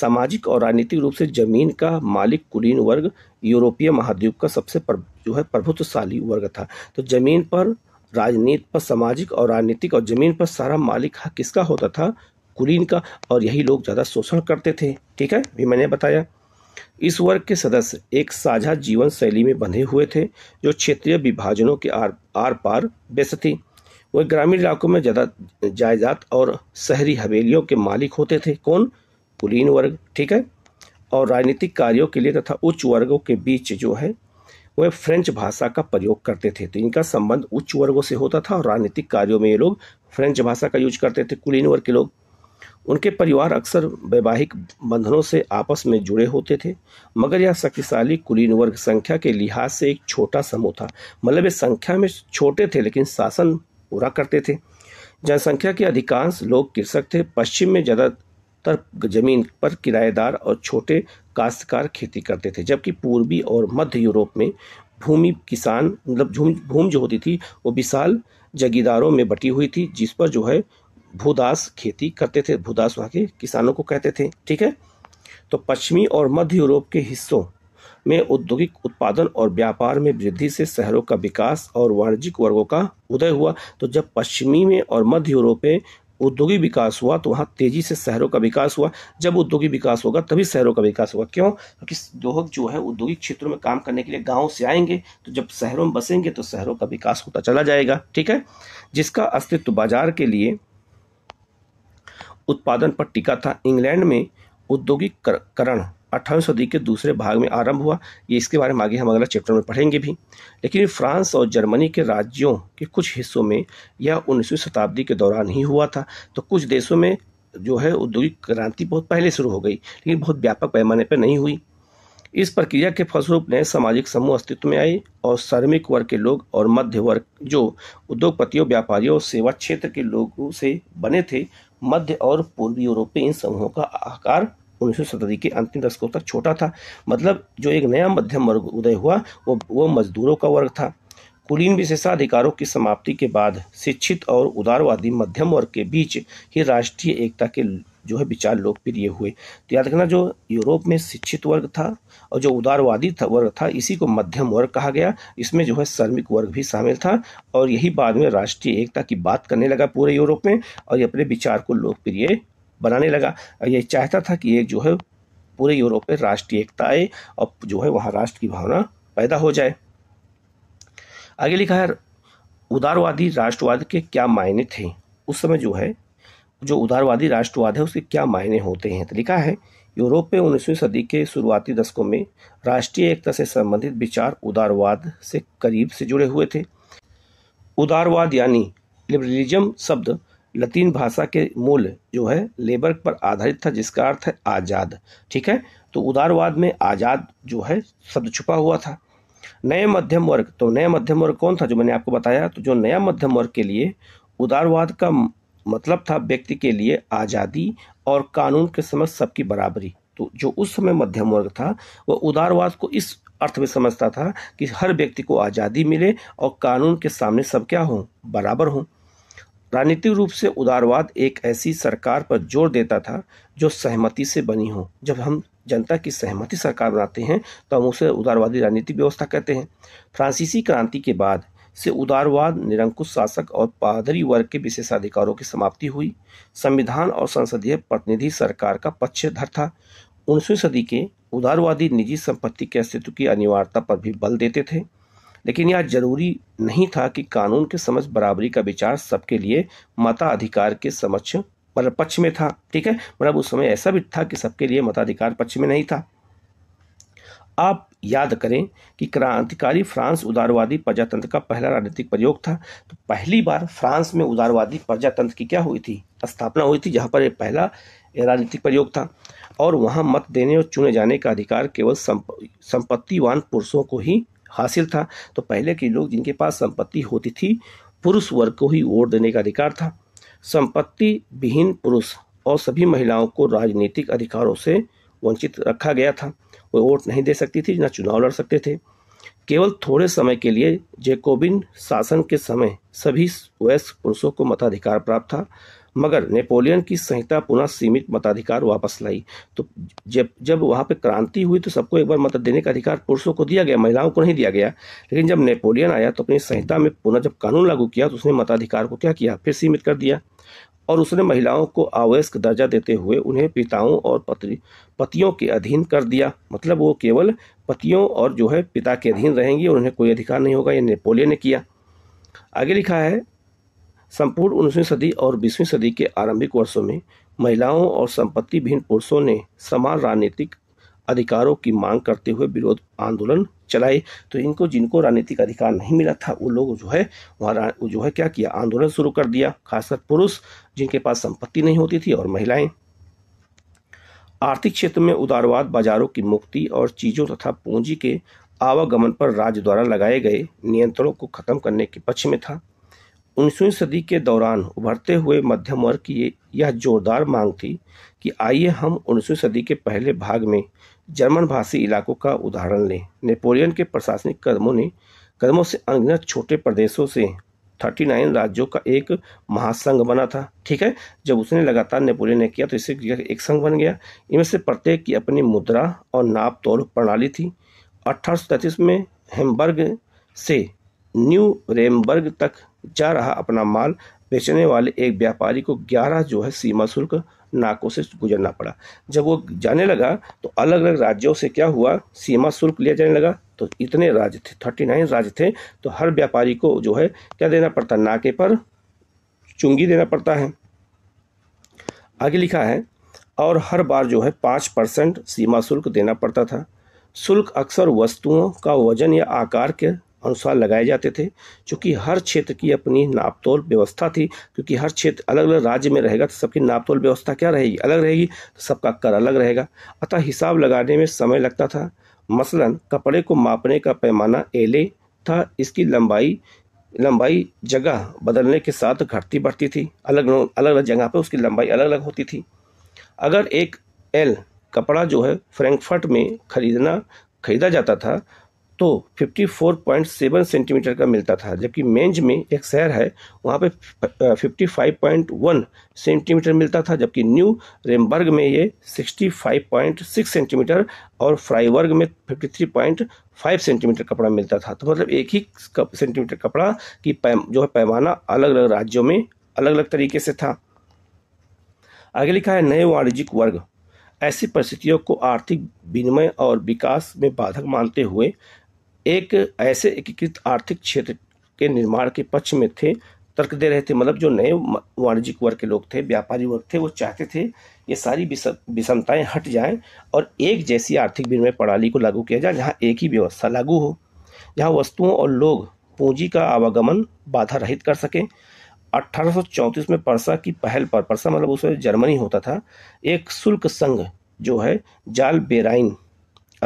सामाजिक और राजनीतिक रूप से जमीन का मालिक कुलीन वर्ग यूरोपीय महाद्वीप का सबसे पर, जो है प्रभुत्वशाली वर्ग था तो जमीन पर राजनीति पर सामाजिक और राजनीतिक और जमीन पर सारा मालिक किसका होता था कुलीन का और यही लोग ज़्यादा शोषण करते थे ठीक है भी मैंने बताया इस वर्ग के सदस्य एक साझा जीवन शैली में बंधे हुए थे जो क्षेत्रीय विभाजनों के आर आर पार व्यस्त थी वह ग्रामीण इलाकों में ज़्यादा जायदाद और शहरी हवेलियों के मालिक होते थे कौन कुलीन वर्ग ठीक है और राजनीतिक कार्यों के लिए तथा उच्च वर्गों के बीच जो है वह फ्रेंच भाषा का प्रयोग करते थे तो इनका संबंध उच्च वर्गों से होता था और राजनीतिक कार्यों में ये लोग फ्रेंच भाषा का यूज करते थे कुलीन वर्ग के लोग उनके परिवार अक्सर वैवाहिक बंधनों से आपस में जुड़े होते थे मगर यह शक्तिशाली कुलीन वर्ग संख्या के लिहाज से एक छोटा समूह था मतलब वे संख्या में छोटे थे लेकिन शासन पूरा करते थे जनसंख्या के अधिकांश लोग कृषक थे पश्चिम में ज़्यादातर जमीन पर किराएदार और छोटे काश्तकार खेती करते थे जबकि पूर्वी और मध्य यूरोप में भूमि किसान मतलब भूमि भूमि जो होती थी वो विशाल जगीदारों में बटी हुई थी जिस पर जो है भूदास खेती करते थे भूदास वहाँ के किसानों को कहते थे ठीक है तो पश्चिमी और मध्य यूरोप के हिस्सों में औद्योगिक उत्पादन और व्यापार में वृद्धि से शहरों का विकास और वाणिज्यिक वर्गों का उदय हुआ तो जब पश्चिमी में और मध्य यूरोप में औद्योगिक विकास हुआ तो वहाँ तेजी से शहरों का विकास हुआ जब औद्योगिक विकास होगा तभी शहरों का विकास होगा क्यों क्योंकि लोग जो है औद्योगिक क्षेत्रों में काम करने के लिए गाँव से आएंगे तो जब शहरों में बसेंगे तो शहरों का विकास होता चला जाएगा ठीक है जिसका अस्तित्व बाजार के लिए उत्पादन पर टिका था इंग्लैंड में औद्योगिकरण अठारहवीं सदी के दूसरे भाग में आरंभ हुआ ये इसके बारे में आगे हम अगला चैप्टर में पढ़ेंगे भी लेकिन फ्रांस और जर्मनी के राज्यों के कुछ हिस्सों में यह उन्नीसवीं शताब्दी के दौरान ही हुआ था तो कुछ देशों में जो है औद्योगिक क्रांति बहुत पहले शुरू हो गई लेकिन बहुत व्यापक पैमाने पर नहीं हुई इस प्रक्रिया के फलस्वरूप नए सामाजिक समूह अस्तित्व में आए और श्रमिक वर्ग के लोग और मध्य वर्ग जो उद्योगपतियों व्यापारियों और सेवा क्षेत्र के लोगों से बने थे मध्य और पूर्वी यूरोपीय इन समूहों का आकार उन्नीसवीं शताब्दी के अंतिम दशकों तक छोटा था मतलब जो एक नया मध्यम वर्ग उदय हुआ वो वो मजदूरों का वर्ग था कुलीन विशेषाधिकारों की समाप्ति के बाद शिक्षित और उदारवादी मध्यम वर्ग के बीच ही राष्ट्रीय एकता के जो है विचार लोकप्रिय हुए तो याद रखना जो यूरोप में शिक्षित वर्ग था और जो उदारवादी था वर्ग था इसी को मध्यम वर्ग कहा गया इसमें जो है श्रमिक वर्ग भी शामिल था और यही बाद में राष्ट्रीय एकता की बात करने लगा पूरे यूरोप में और ये अपने विचार को लोकप्रिय बनाने लगा ये चाहता था कि एक जो है पूरे यूरोप में राष्ट्रीय एकता आए और जो है वहाँ राष्ट्र की भावना पैदा हो जाए आगे लिखा है उदारवादी राष्ट्रवाद के क्या मायने थे उस समय जो है जो उदारवादी राष्ट्रवाद है उसके क्या मायने होते हैं तो लिखा है यूरोप में उन्नीसवीं सदी के शुरुआती दशकों में राष्ट्रीय एकता से संबंधित विचार उदारवाद से करीब से जुड़े हुए थे उदारवाद यानी लिबरलिज्म शब्द लतीन भाषा के मूल जो है लेबर पर आधारित था जिसका अर्थ है आज़ाद ठीक है तो उदारवाद में आज़ाद जो है शब्द छुपा हुआ था नए मध्यम वर्ग तो नया मध्यम वर्ग कौन था जो मैंने आपको बताया तो जो नया मध्यम वर्ग के लिए उदारवाद का मतलब था व्यक्ति के लिए आज़ादी और कानून के समक्ष सबकी बराबरी तो जो उस समय मध्यम वर्ग था वह उदारवाद को इस अर्थ में समझता था कि हर व्यक्ति को आज़ादी मिले और कानून के सामने सब क्या हों बराबर हों राजनीतिक रूप से उदारवाद एक ऐसी सरकार पर जोर देता था जो सहमति से बनी हो जब हम जनता की सहमति सरकार बनाते हैं तो हम उसे उदारवादी राजनीतिक व्यवस्था कहते हैं फ्रांसीसी क्रांति के बाद से उदारवाद निरंकुश शासक और पादरी वर्ग के विशेषाधिकारों की समाप्ति हुई संविधान और संसदीय प्रतिनिधि सरकार का पक्षधर था उन्नीसवीं सदी के उदारवादी निजी संपत्ति के अस्तित्व की अनिवार्यता पर भी बल देते थे लेकिन यह जरूरी नहीं था कि कानून के समक्ष बराबरी का विचार सबके लिए मताधिकार के समक्ष पक्ष में था ठीक है मतलब उस समय ऐसा भी था कि सबके लिए मताधिकार पक्ष में नहीं था आप याद करें कि क्रांतिकारी फ्रांस उदारवादी प्रजातंत्र का पहला राजनीतिक प्रयोग था तो पहली बार फ्रांस में उदारवादी प्रजातंत्र की क्या हुई थी स्थापना हुई थी जहाँ पर यह पहला राजनीतिक प्रयोग था और वहाँ मत देने और चुने जाने का अधिकार केवल संपत्तिवान पुरुषों को ही हासिल था तो पहले के लोग जिनके पास संपत्ति होती थी पुरुष वर्ग को ही वोट देने का अधिकार था संपत्ति विहीन पुरुष और सभी महिलाओं को राजनीतिक अधिकारों से वंचित रखा गया था वो वोट नहीं दे सकती थी ना चुनाव लड़ सकते थे केवल थोड़े समय के लिए जेकोबिन शासन के समय सभी वयस्क पुरुषों को मताधिकार प्राप्त था मगर नेपोलियन की संहिता पुनः सीमित मताधिकार वापस लाई तो जब जब वहाँ पर क्रांति हुई तो सबको एक बार मत देने का अधिकार पुरुषों को दिया गया महिलाओं को नहीं दिया गया लेकिन जब नेपोलियन आया तो अपनी संहिता में पुनः जब कानून लागू किया तो उसने मताधिकार को क्या किया फिर सीमित कर दिया और उसने महिलाओं को आवयस्क दर्जा देते हुए उन्हें पिताओं और पति पतियों के अधीन कर दिया मतलब वो केवल पतियों और जो है पिता के अधीन रहेंगी और उन्हें कोई अधिकार नहीं होगा ये नेपोलियन ने किया आगे लिखा है संपूर्ण उन्नीसवीं सदी और बीसवीं सदी के आरंभिक वर्षों में महिलाओं और संपत्ति भिन्न पुरुषों ने समान राजनीतिक अधिकारों की मांग करते हुए विरोध आंदोलन चलाए तो इनको जिनको राजनीतिक अधिकार नहीं मिला था वो लोग जो है वहाँ जो है क्या किया आंदोलन शुरू कर दिया खासकर पुरुष जिनके पास संपत्ति नहीं होती थी और महिलाएं आर्थिक क्षेत्र में उदारवाद बाजारों की मुक्ति और चीज़ों तथा पूंजी के आवागमन पर राज्य द्वारा लगाए गए नियंत्रणों को खत्म करने के पक्ष में था उन्नीसवीं सदी के दौरान उभरते हुए मध्यम वर्ग की यह जोरदार मांग थी कि आइए हम उन्नीसवीं सदी के पहले भाग में जर्मन भाषी इलाकों का उदाहरण लें नेपोलियन के प्रशासनिक कदमों ने कदमों से अनगिनत छोटे प्रदेशों से 39 राज्यों का एक महासंघ बना था ठीक है जब उसने लगातार नेपोलियन ने किया तो इसे एक संघ बन गया इनमें से प्रत्येक की अपनी मुद्रा और नाप तोल प्रणाली थी अठारह में हेम्बर्ग से न्यू रेमबर्ग तक जा रहा अपना माल बेचने वाले एक व्यापारी को 11 जो है सीमा शुल्क नाकों से गुजरना पड़ा जब वो जाने लगा तो अलग अलग राज्यों से क्या हुआ सीमा शुल्क लिया जाने लगा तो इतने राज्य थे थर्टी नाइन राज्य थे तो हर व्यापारी को जो है क्या देना पड़ता नाके पर चुंगी देना पड़ता है आगे लिखा है और हर बार जो है पाँच परसेंट सीमा शुल्क देना पड़ता था शुल्क अक्सर वस्तुओं का वजन या आकार के अनुसार लगाए जाते थे क्योंकि हर क्षेत्र की अपनी नापतोल व्यवस्था थी क्योंकि हर क्षेत्र अलग अलग राज्य में रहेगा तो सबकी नापतोल व्यवस्था क्या रहेगी अलग रहेगी तो सबका कर अलग रहेगा अतः हिसाब लगाने में समय लगता था मसलन कपड़े को मापने का पैमाना एले था इसकी लंबाई लंबाई जगह बदलने के साथ घटती बढ़ती थी अलग अलग अलग जगह पर उसकी लंबाई अलग अलग होती थी अगर एक एल कपड़ा जो है फ्रैंकफर्ट में खरीदना खरीदा जाता था तो 54.7 सेंटीमीटर का मिलता था जबकि मेंज में एक शहर है वहाँ पे 55.1 सेंटीमीटर मिलता था जबकि न्यू रेमबर्ग में ये 65.6 सेंटीमीटर और फ्राईवर्ग में 53.5 सेंटीमीटर कपड़ा मिलता था तो मतलब एक ही सेंटीमीटर कपड़ा की जो है पैमाना अलग अलग राज्यों में अलग अलग तरीके से था आगे लिखा है नए वाणिज्यिक वर्ग ऐसी परिस्थितियों को आर्थिक विनिमय और विकास में बाधक मानते हुए एक ऐसे एकीकृत आर्थिक क्षेत्र के निर्माण के पक्ष में थे तर्क दे रहे थे मतलब जो नए वाणिज्यिक वर्ग के लोग थे व्यापारी वर्ग थे वो चाहते थे ये सारी विषमताएं हट जाएं और एक जैसी आर्थिक विनिमय प्रणाली को लागू किया जाए जहाँ एक ही व्यवस्था लागू हो जहाँ वस्तुओं और लोग पूंजी का आवागमन बाधा रहित कर सकें 1834 में परसा की पहल पर परसा मतलब उस जर्मनी होता था एक शुल्क संघ जो है जाल बेराइन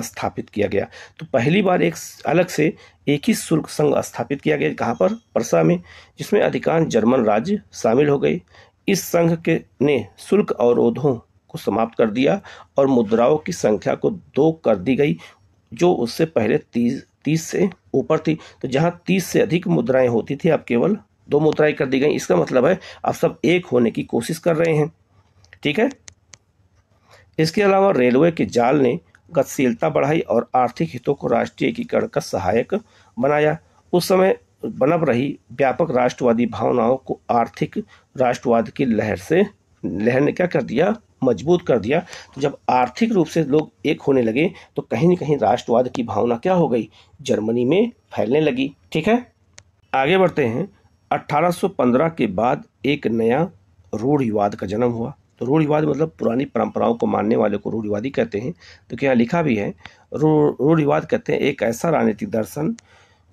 स्थापित किया गया तो पहली बार एक अलग से एक ही शुल्क संघ स्थापित किया गया कहाँ पर परसा में जिसमें अधिकांश जर्मन राज्य शामिल हो गए इस संघ के ने शुल्क अवरोधों को समाप्त कर दिया और मुद्राओं की संख्या को दो कर दी गई जो उससे पहले तीस तीस से ऊपर थी तो जहाँ तीस से अधिक मुद्राएं होती थी अब केवल दो मुद्राएं कर दी गई इसका मतलब है आप सब एक होने की कोशिश कर रहे हैं ठीक है इसके अलावा रेलवे के जाल ने गतिशीलता बढ़ाई और आर्थिक हितों को राष्ट्रीय एकीकरण का सहायक बनाया उस समय बनप रही व्यापक राष्ट्रवादी भावनाओं को आर्थिक राष्ट्रवाद की लहर से लहर ने क्या कर दिया मजबूत कर दिया तो जब आर्थिक रूप से लोग एक होने लगे तो कहीं ना कहीं राष्ट्रवाद की भावना क्या हो गई जर्मनी में फैलने लगी ठीक है आगे बढ़ते हैं 1815 के बाद एक नया रूढ़िवाद का जन्म हुआ तो रूढ़िवाद मतलब पुरानी परंपराओं को मानने वाले को रूढ़िवादी कहते हैं तो यहाँ लिखा भी है रूढ़िवाद कहते हैं एक ऐसा राजनीतिक दर्शन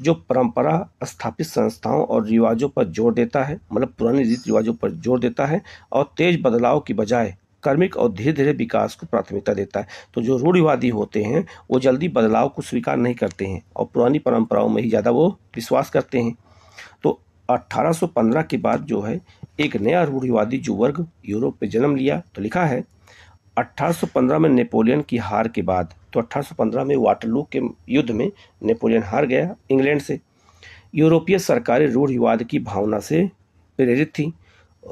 जो परंपरा स्थापित संस्थाओं और रिवाजों पर जोर देता है मतलब पुराने रीति रिवाजों पर जोर देता है और तेज बदलाव की बजाय कर्मिक और धीरे धीरे विकास को प्राथमिकता देता है तो जो रूढ़िवादी होते हैं वो जल्दी बदलाव को स्वीकार नहीं करते हैं और पुरानी परंपराओं में ही ज़्यादा वो विश्वास करते हैं तो 1815 के बाद जो है एक नया रूढ़िवादी जो वर्ग यूरोप में जन्म लिया तो लिखा है 1815 में नेपोलियन की हार के बाद तो 1815 में वाटरलू के युद्ध में नेपोलियन हार गया इंग्लैंड से यूरोपीय सरकारें रूढ़िवाद की भावना से प्रेरित थी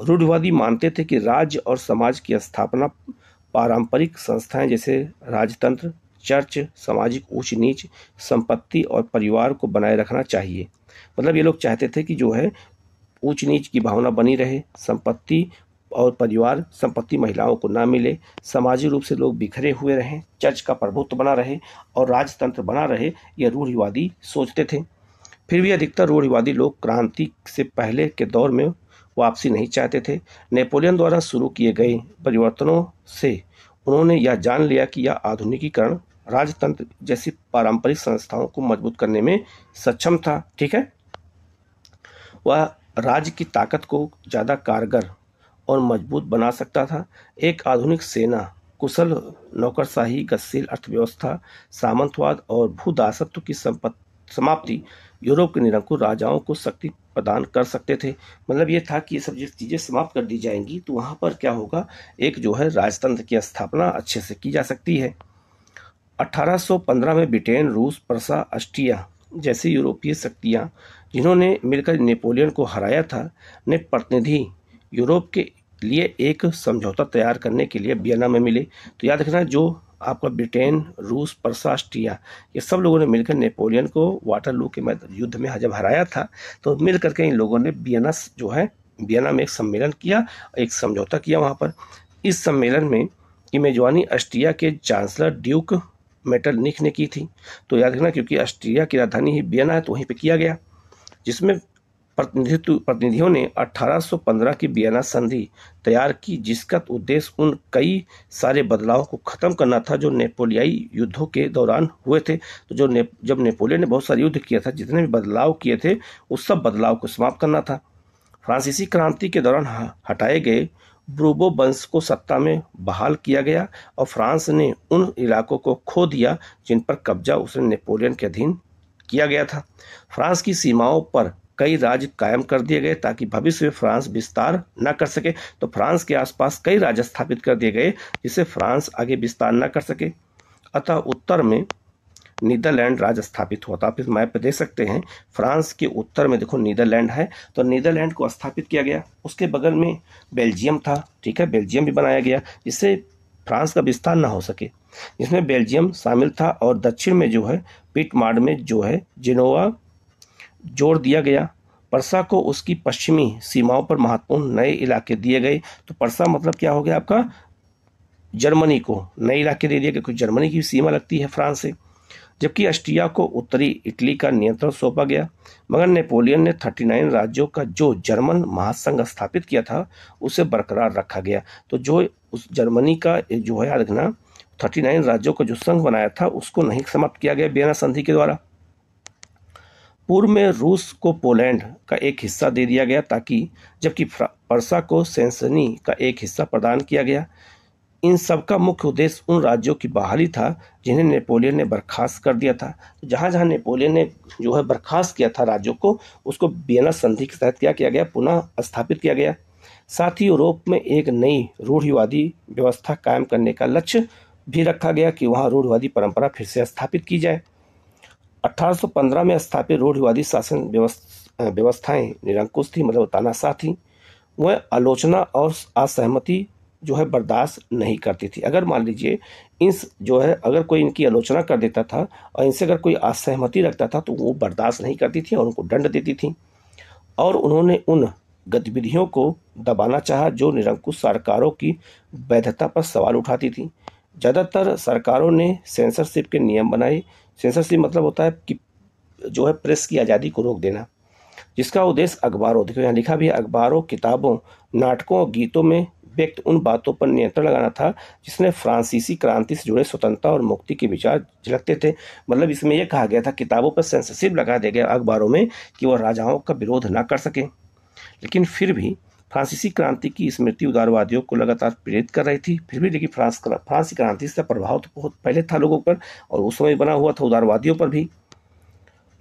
रूढ़िवादी मानते थे कि राज्य और समाज की स्थापना पारंपरिक संस्थाएं जैसे राजतंत्र चर्च सामाजिक ऊंच नीच संपत्ति और परिवार को बनाए रखना चाहिए मतलब ये लोग चाहते थे कि जो है ऊंच नीच की भावना बनी रहे संपत्ति और परिवार संपत्ति महिलाओं को ना मिले सामाजिक रूप से लोग बिखरे हुए रहें चर्च का प्रभुत्व बना रहे और राजतंत्र बना रहे यह रूढ़िवादी सोचते थे फिर भी अधिकतर रूढ़िवादी लोग क्रांति से पहले के दौर में वापसी नहीं चाहते थे नेपोलियन द्वारा शुरू किए गए परिवर्तनों से उन्होंने यह जान लिया कि यह आधुनिकीकरण राजतंत्र जैसी पारंपरिक संस्थाओं को मजबूत करने में सक्षम था ठीक है वह राज्य की ताकत को ज़्यादा कारगर और मजबूत बना सकता था एक आधुनिक सेना कुशल नौकरशाही गतिशील अर्थव्यवस्था सामंतवाद और भूदासत्व की समाप्ति यूरोप के निरंकुर राजाओं को शक्ति प्रदान कर सकते थे मतलब ये था कि ये सब जिस चीज़ें समाप्त कर दी जाएंगी तो वहाँ पर क्या होगा एक जो है राजतंत्र की स्थापना अच्छे से की जा सकती है 1815 में ब्रिटेन रूस परसा अस्टिया जैसी यूरोपीय शक्तियाँ जिन्होंने मिलकर नेपोलियन को हराया था ने प्रतिनिधि यूरोप के लिए एक समझौता तैयार करने के लिए बियना में मिले तो याद रखना जो आपका ब्रिटेन रूस परसास्ट्रिया ये सब लोगों ने मिलकर नेपोलियन को वाटरलू के युद्ध में जब हराया था तो मिल करके इन लोगों ने बियना जो है बियना में एक सम्मेलन किया एक समझौता किया वहाँ पर इस सम्मेलन में की मेजबानी ऑस्ट्रिया के चांसलर ड्यूक मेटरनिख ने की थी तो याद रखना क्योंकि ऑस्ट्रिया की राजधानी ही बियना है तो वहीं पर किया गया जिसमें प्रतिनिधित्व प्रतिनिधियों ने 1815 की बियाना संधि तैयार की जिसका उद्देश्य उन कई सारे बदलावों को ख़त्म करना था जो नेपोलियाई युद्धों के दौरान हुए थे तो जो ने, जब नेपोलियन ने बहुत सारे युद्ध किया था जितने भी बदलाव किए थे उस सब बदलाव को समाप्त करना था फ्रांसीसी क्रांति के दौरान हटाए गए ब्रूबो वंश को सत्ता में बहाल किया गया और फ्रांस ने उन इलाकों को खो दिया जिन पर कब्जा उसने नेपोलियन के अधीन किया गया था फ्रांस की सीमाओं पर कई राज्य कायम कर दिए गए ताकि भविष्य में फ्रांस विस्तार न कर सके तो फ्रांस के आसपास कई राज्य स्थापित कर दिए गए जिससे फ्रांस आगे विस्तार न कर सके अतः उत्तर में नीदरलैंड राज्य स्थापित हुआ था आप इस मैप देख सकते हैं फ्रांस के उत्तर में देखो नीदरलैंड है तो नीदरलैंड को स्थापित किया गया उसके बगल में बेल्जियम था ठीक है बेल्जियम भी बनाया गया इससे फ्रांस का विस्तार ना हो सके जिसमें बेल्जियम शामिल था और दक्षिण में जो है पिटमार्ड में जो है जिनोवा जोड़ दिया गया परसा को उसकी पश्चिमी सीमाओं पर महत्वपूर्ण नए इलाके दिए गए तो परसा मतलब क्या हो गया आपका जर्मनी को नए इलाके दे दिए गए क्योंकि जर्मनी की सीमा लगती है फ्रांस से जबकि ऑस्ट्रिया को उत्तरी इटली का नियंत्रण सौंपा गया मगर नेपोलियन ने 39 राज्यों का जो जर्मन महासंघ स्थापित किया था उसे बरकरार रखा गया तो जो उस जर्मनी का जो है याद रखना थर्टी नाइन राज्यों का जो संघ बनाया था उसको नहीं समाप्त किया गया बियना संधि के द्वारा पूर्व में रूस को पोलैंड का एक हिस्सा दे दिया गया ताकि जबकि परसा को सेंसनी का एक हिस्सा प्रदान किया गया इन सबका मुख्य उद्देश्य उन राज्यों की बहाली था जिन्हें नेपोलियन ने बर्खास्त कर दिया था जहाँ जहाँ नेपोलियन ने जो है बर्खास्त किया था राज्यों को उसको बियना संधि के तहत क्या किया गया पुनः स्थापित किया गया साथ ही यूरोप में एक नई रूढ़िवादी व्यवस्था कायम करने का लक्ष्य भी रखा गया कि वहाँ रूढ़िवादी परंपरा फिर से स्थापित की जाए 1815 में स्थापित रूढ़िवादी शासन व्यवस्थाएं निरंकुश थी मतलब तानाशाह थी वह आलोचना और असहमति जो है बर्दाश्त नहीं करती थी अगर मान लीजिए इन जो है अगर कोई इनकी आलोचना कर देता था और इनसे अगर कोई असहमति रखता था तो वो बर्दाश्त नहीं करती थी और उनको दंड देती थी और उन्होंने उन गतिविधियों को दबाना चाहा जो निरंकुश सरकारों की वैधता पर सवाल उठाती थी ज़्यादातर सरकारों ने सेंसरशिप के नियम बनाए सेंसरशिप मतलब होता है कि जो है प्रेस की आज़ादी को रोक देना जिसका उद्देश्य अखबारों देखो यहाँ लिखा भी है अखबारों किताबों नाटकों और गीतों में व्यक्त उन बातों पर नियंत्रण लगाना था जिसने फ्रांसीसी क्रांति से जुड़े स्वतंत्रता और मुक्ति के विचार झलकते थे मतलब इसमें यह कहा गया था किताबों पर सेंसरशिप लगा दिया गया अखबारों में कि वह राजाओं का विरोध ना कर सकें लेकिन फिर भी फ्रांसीसी क्रांति की स्मृति उदारवादियों को लगातार प्रेरित कर रही थी फिर भी लेकिन फ्रांस फ्रांसी क्रांति से प्रभाव तो बहुत पहले था लोगों पर और उस समय बना हुआ था उदारवादियों पर भी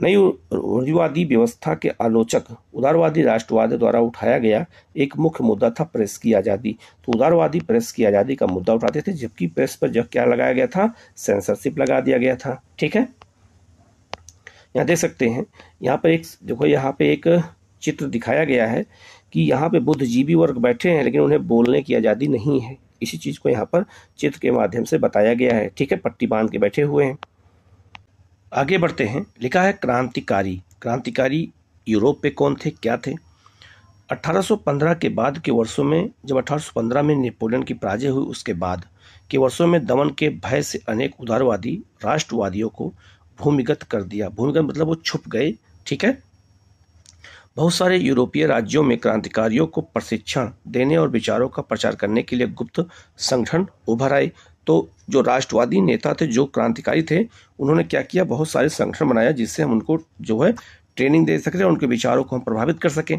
नई रूढ़िवादी व्यवस्था के आलोचक उदारवादी राष्ट्रवाद द्वारा उठाया गया एक मुख्य मुद्दा था प्रेस की आज़ादी तो उदारवादी प्रेस की आज़ादी का मुद्दा उठाते थे जबकि प्रेस पर जब क्या लगाया गया था सेंसरशिप लगा दिया गया था ठीक है यहाँ देख सकते हैं यहाँ पर एक देखो यहाँ पे एक चित्र दिखाया गया है कि यहाँ पे जीवी वर्ग बैठे हैं लेकिन उन्हें बोलने की आज़ादी नहीं है इसी चीज़ को यहाँ पर चित्र के माध्यम से बताया गया है ठीक है पट्टी बांध के बैठे हुए हैं आगे बढ़ते हैं लिखा है क्रांतिकारी क्रांतिकारी यूरोप पे कौन थे क्या थे 1815 के बाद के वर्षों में जब 1815 में नेपोलियन की पराजय हुई उसके बाद के वर्षों में दमन के भय से अनेक उदारवादी राष्ट्रवादियों को भूमिगत कर दिया भूमिगत मतलब वो छुप गए ठीक है बहुत सारे यूरोपीय राज्यों में क्रांतिकारियों को प्रशिक्षण देने और विचारों का प्रचार करने के लिए गुप्त संगठन उभर आए तो जो राष्ट्रवादी नेता थे जो क्रांतिकारी थे उन्होंने क्या किया बहुत सारे संगठन बनाया जिससे हम उनको जो है ट्रेनिंग दे सकें उनके विचारों को हम प्रभावित कर सकें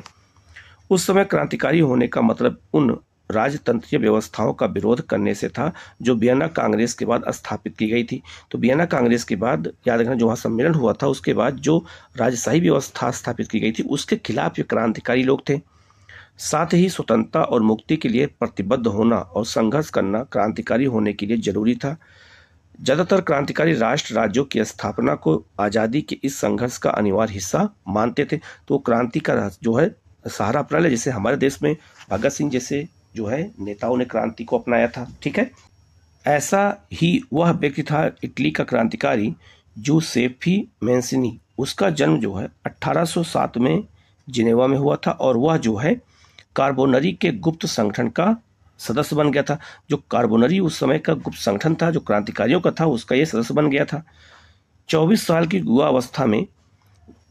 उस समय क्रांतिकारी होने का मतलब उन राजतंत्रीय व्यवस्थाओं का विरोध करने से था जो बियना कांग्रेस के बाद स्थापित की गई थी तो बियना कांग्रेस के बाद याद रखना जो वहाँ सम्मेलन हुआ था उसके बाद जो राजशाही व्यवस्था स्थापित की गई थी उसके खिलाफ ये क्रांतिकारी लोग थे साथ ही स्वतंत्रता और मुक्ति के लिए प्रतिबद्ध होना और संघर्ष करना क्रांतिकारी होने के लिए जरूरी था ज़्यादातर क्रांतिकारी राष्ट्र राज्यों की स्थापना को आज़ादी के इस संघर्ष का अनिवार्य हिस्सा मानते थे तो क्रांति का जो है सहारा अपना लिया जैसे हमारे देश में भगत सिंह जैसे जो है नेताओं ने क्रांति को अपनाया था ठीक है ऐसा ही वह व्यक्ति था इटली का क्रांतिकारी सेफी मैंसिनी उसका जन्म जो है 1807 में जिनेवा में हुआ था और वह जो है कार्बोनरी के गुप्त संगठन का सदस्य बन गया था जो कार्बोनरी उस समय का गुप्त संगठन था जो क्रांतिकारियों का था उसका ये सदस्य बन गया था 24 साल की युवा अवस्था में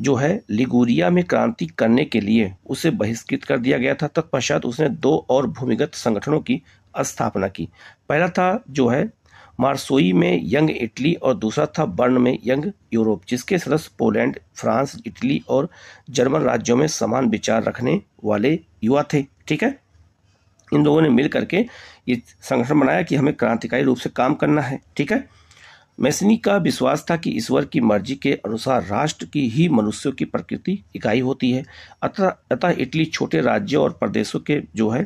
जो है लिगुरिया में क्रांति करने के लिए उसे बहिष्कृत कर दिया गया था तत्पश्चात उसने दो और भूमिगत संगठनों की स्थापना की पहला था जो है मार्सोई में यंग इटली और दूसरा था बर्न में यंग यूरोप जिसके सदस्य पोलैंड फ्रांस इटली और जर्मन राज्यों में समान विचार रखने वाले युवा थे ठीक है इन लोगों ने मिल करके ये संगठन बनाया कि हमें क्रांतिकारी रूप से काम करना है ठीक है मैसनी का विश्वास था कि ईश्वर की मर्जी के अनुसार राष्ट्र की ही मनुष्यों की प्रकृति इकाई होती है अतः अतः इटली छोटे राज्यों और प्रदेशों के जो है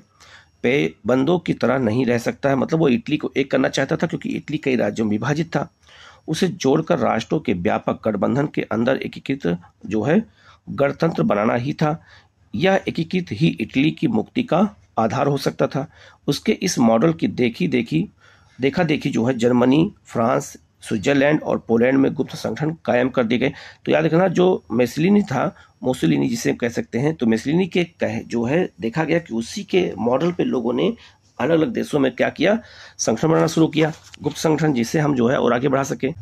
पे बंदों की तरह नहीं रह सकता है मतलब वो इटली को एक करना चाहता था क्योंकि इटली कई राज्यों में विभाजित था उसे जोड़कर राष्ट्रों के व्यापक गठबंधन के अंदर एकीकृत जो है गणतंत्र बनाना ही था यह एकीकृत ही इटली की मुक्ति का आधार हो सकता था उसके इस मॉडल की देखी देखी देखा देखी जो है जर्मनी फ्रांस स्विट्जरलैंड और पोलैंड में गुप्त संगठन कायम कर दिए गए तो याद रखना जो मेसलिनी था मोसलिनी जिसे कह सकते हैं तो मेसलिनी के कह जो है देखा गया कि उसी के मॉडल पे लोगों ने अलग अलग देशों में क्या किया संगठन बनाना शुरू किया गुप्त संगठन जिसे हम जो है और आगे बढ़ा सकें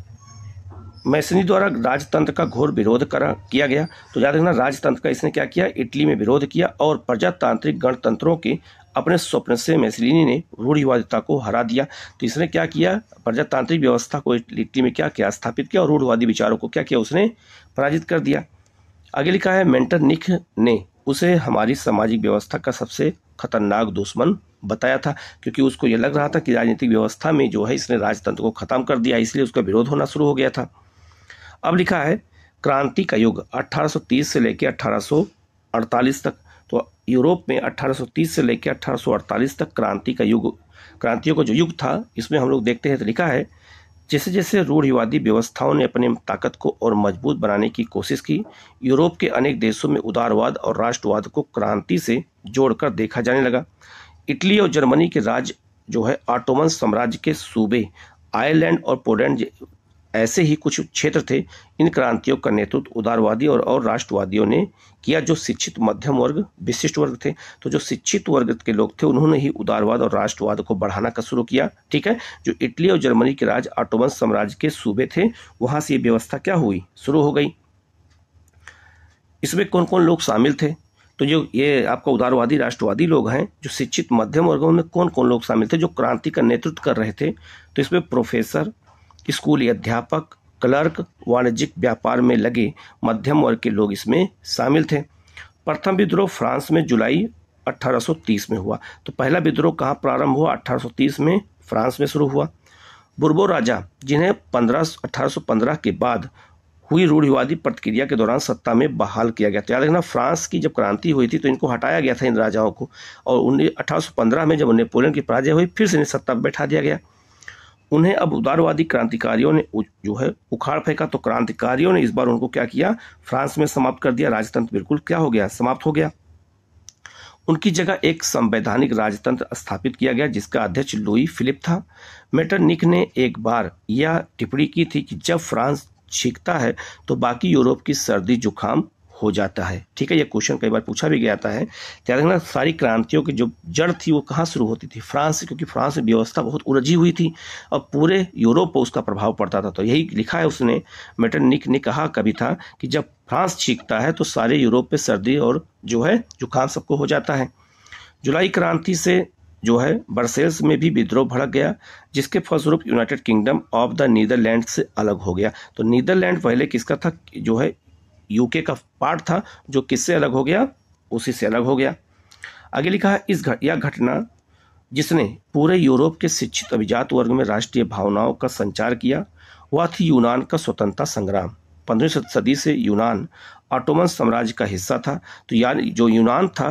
मैसनी द्वारा राजतंत्र का घोर विरोध करा किया गया तो याद रखना राजतंत्र का इसने क्या किया इटली में विरोध किया और प्रजातांत्रिक गणतंत्रों के अपने स्वप्न से मैसलिनी ने रूढ़िवादिता को हरा दिया तो इसने क्या किया प्रजातांत्रिक व्यवस्था को इटली में क्या क्या स्थापित किया और रूढ़िवादी विचारों को क्या किया उसने पराजित कर दिया आगे लिखा है मेंटर निख ने उसे हमारी सामाजिक व्यवस्था का सबसे खतरनाक दुश्मन बताया था क्योंकि उसको यह लग रहा था कि राजनीतिक व्यवस्था में जो है इसने राजतंत्र को ख़त्म कर दिया इसलिए उसका विरोध होना शुरू हो गया था अब लिखा है क्रांति का युग 1830 से लेकर 1848 तक यूरोप में 1830 से लेकर 1848 तक क्रांति का युग क्रांतियों का जो युग था इसमें हम लोग देखते हैं तो लिखा है जैसे जैसे रूढ़िवादी व्यवस्थाओं ने अपने ताकत को और मजबूत बनाने की कोशिश की यूरोप के अनेक देशों में उदारवाद और राष्ट्रवाद को क्रांति से जोड़कर देखा जाने लगा इटली और जर्मनी के राज्य जो है ऑटोमन साम्राज्य के सूबे आयरलैंड और पोलैंड ऐसे ही कुछ क्षेत्र थे इन क्रांतियों का नेतृत्व उदारवादी और और राष्ट्रवादियों ने किया जो शिक्षित मध्यम वर्ग विशिष्ट वर्ग थे तो जो शिक्षित वर्ग के लोग थे उन्होंने ही उदारवाद और राष्ट्रवाद को बढ़ाना का शुरू किया ठीक है जो इटली और जर्मनी के राज ऑटोमन साम्राज्य के सूबे थे वहां से ये व्यवस्था क्या हुई शुरू हो गई इसमें कौन कौन लोग शामिल थे तो जो ये आपका उदारवादी राष्ट्रवादी लोग हैं जो शिक्षित मध्यम वर्ग में कौन कौन लोग शामिल थे जो क्रांति का नेतृत्व कर रहे थे तो इसमें प्रोफेसर स्कूली अध्यापक क्लर्क वाणिज्यिक व्यापार में लगे मध्यम वर्ग के लोग इसमें शामिल थे प्रथम विद्रोह फ्रांस में जुलाई 1830 में हुआ तो पहला विद्रोह कहाँ प्रारंभ हुआ 1830 में फ्रांस में शुरू हुआ बुरबो राजा जिन्हें 15 1815 के बाद हुई रूढ़िवादी प्रतिक्रिया के दौरान सत्ता में बहाल किया गया था तो याद रखना फ्रांस की जब क्रांति हुई थी तो इनको हटाया गया था इन राजाओं को और उन्नीस अठारह में जब नेपोलियन की पराजय हुई फिर से इन्हें सत्ता बैठा दिया गया उन्हें अब उदारवादी क्रांतिकारियों ने जो है उखाड़ फेंका तो क्रांतिकारियों ने इस बार उनको क्या किया फ्रांस में समाप्त कर दिया राजतंत्र बिल्कुल क्या हो गया समाप्त हो गया उनकी जगह एक संवैधानिक राजतंत्र स्थापित किया गया जिसका अध्यक्ष लुई फिलिप था मेटरनिक ने एक बार यह टिप्पणी की थी कि जब फ्रांस छीकता है तो बाकी यूरोप की सर्दी जुकाम हो जाता है ठीक है ये क्वेश्चन कई बार पूछा भी गया था है क्या देखना सारी क्रांतियों की जो जड़ थी वो कहाँ शुरू होती थी फ्रांस से क्योंकि फ्रांस में व्यवस्था बहुत उलझी हुई थी और पूरे यूरोप पर उसका प्रभाव पड़ता था तो यही लिखा है उसने मेटन निक ने कहा कभी था कि जब फ्रांस छीकता है तो सारे यूरोप पर सर्दी और जो है जुकाम सबको हो जाता है जुलाई क्रांति से जो है बर्सेल्स में भी विद्रोह भड़क गया जिसके फलस्वरूप United Kingdom of the Netherlands से अलग हो गया तो नीदरलैंड पहले किसका था जो है यूके का पार्ट था जो किससे अलग हो गया उसी से अलग हो गया आगे लिखा है इस घट यह घटना जिसने पूरे यूरोप के शिक्षित अभिजात वर्ग में राष्ट्रीय भावनाओं का संचार किया वह थी यूनान का स्वतंत्रता संग्राम पंद्रह सदी से यूनान ऑटोमन साम्राज्य का हिस्सा था तो यानी जो यूनान था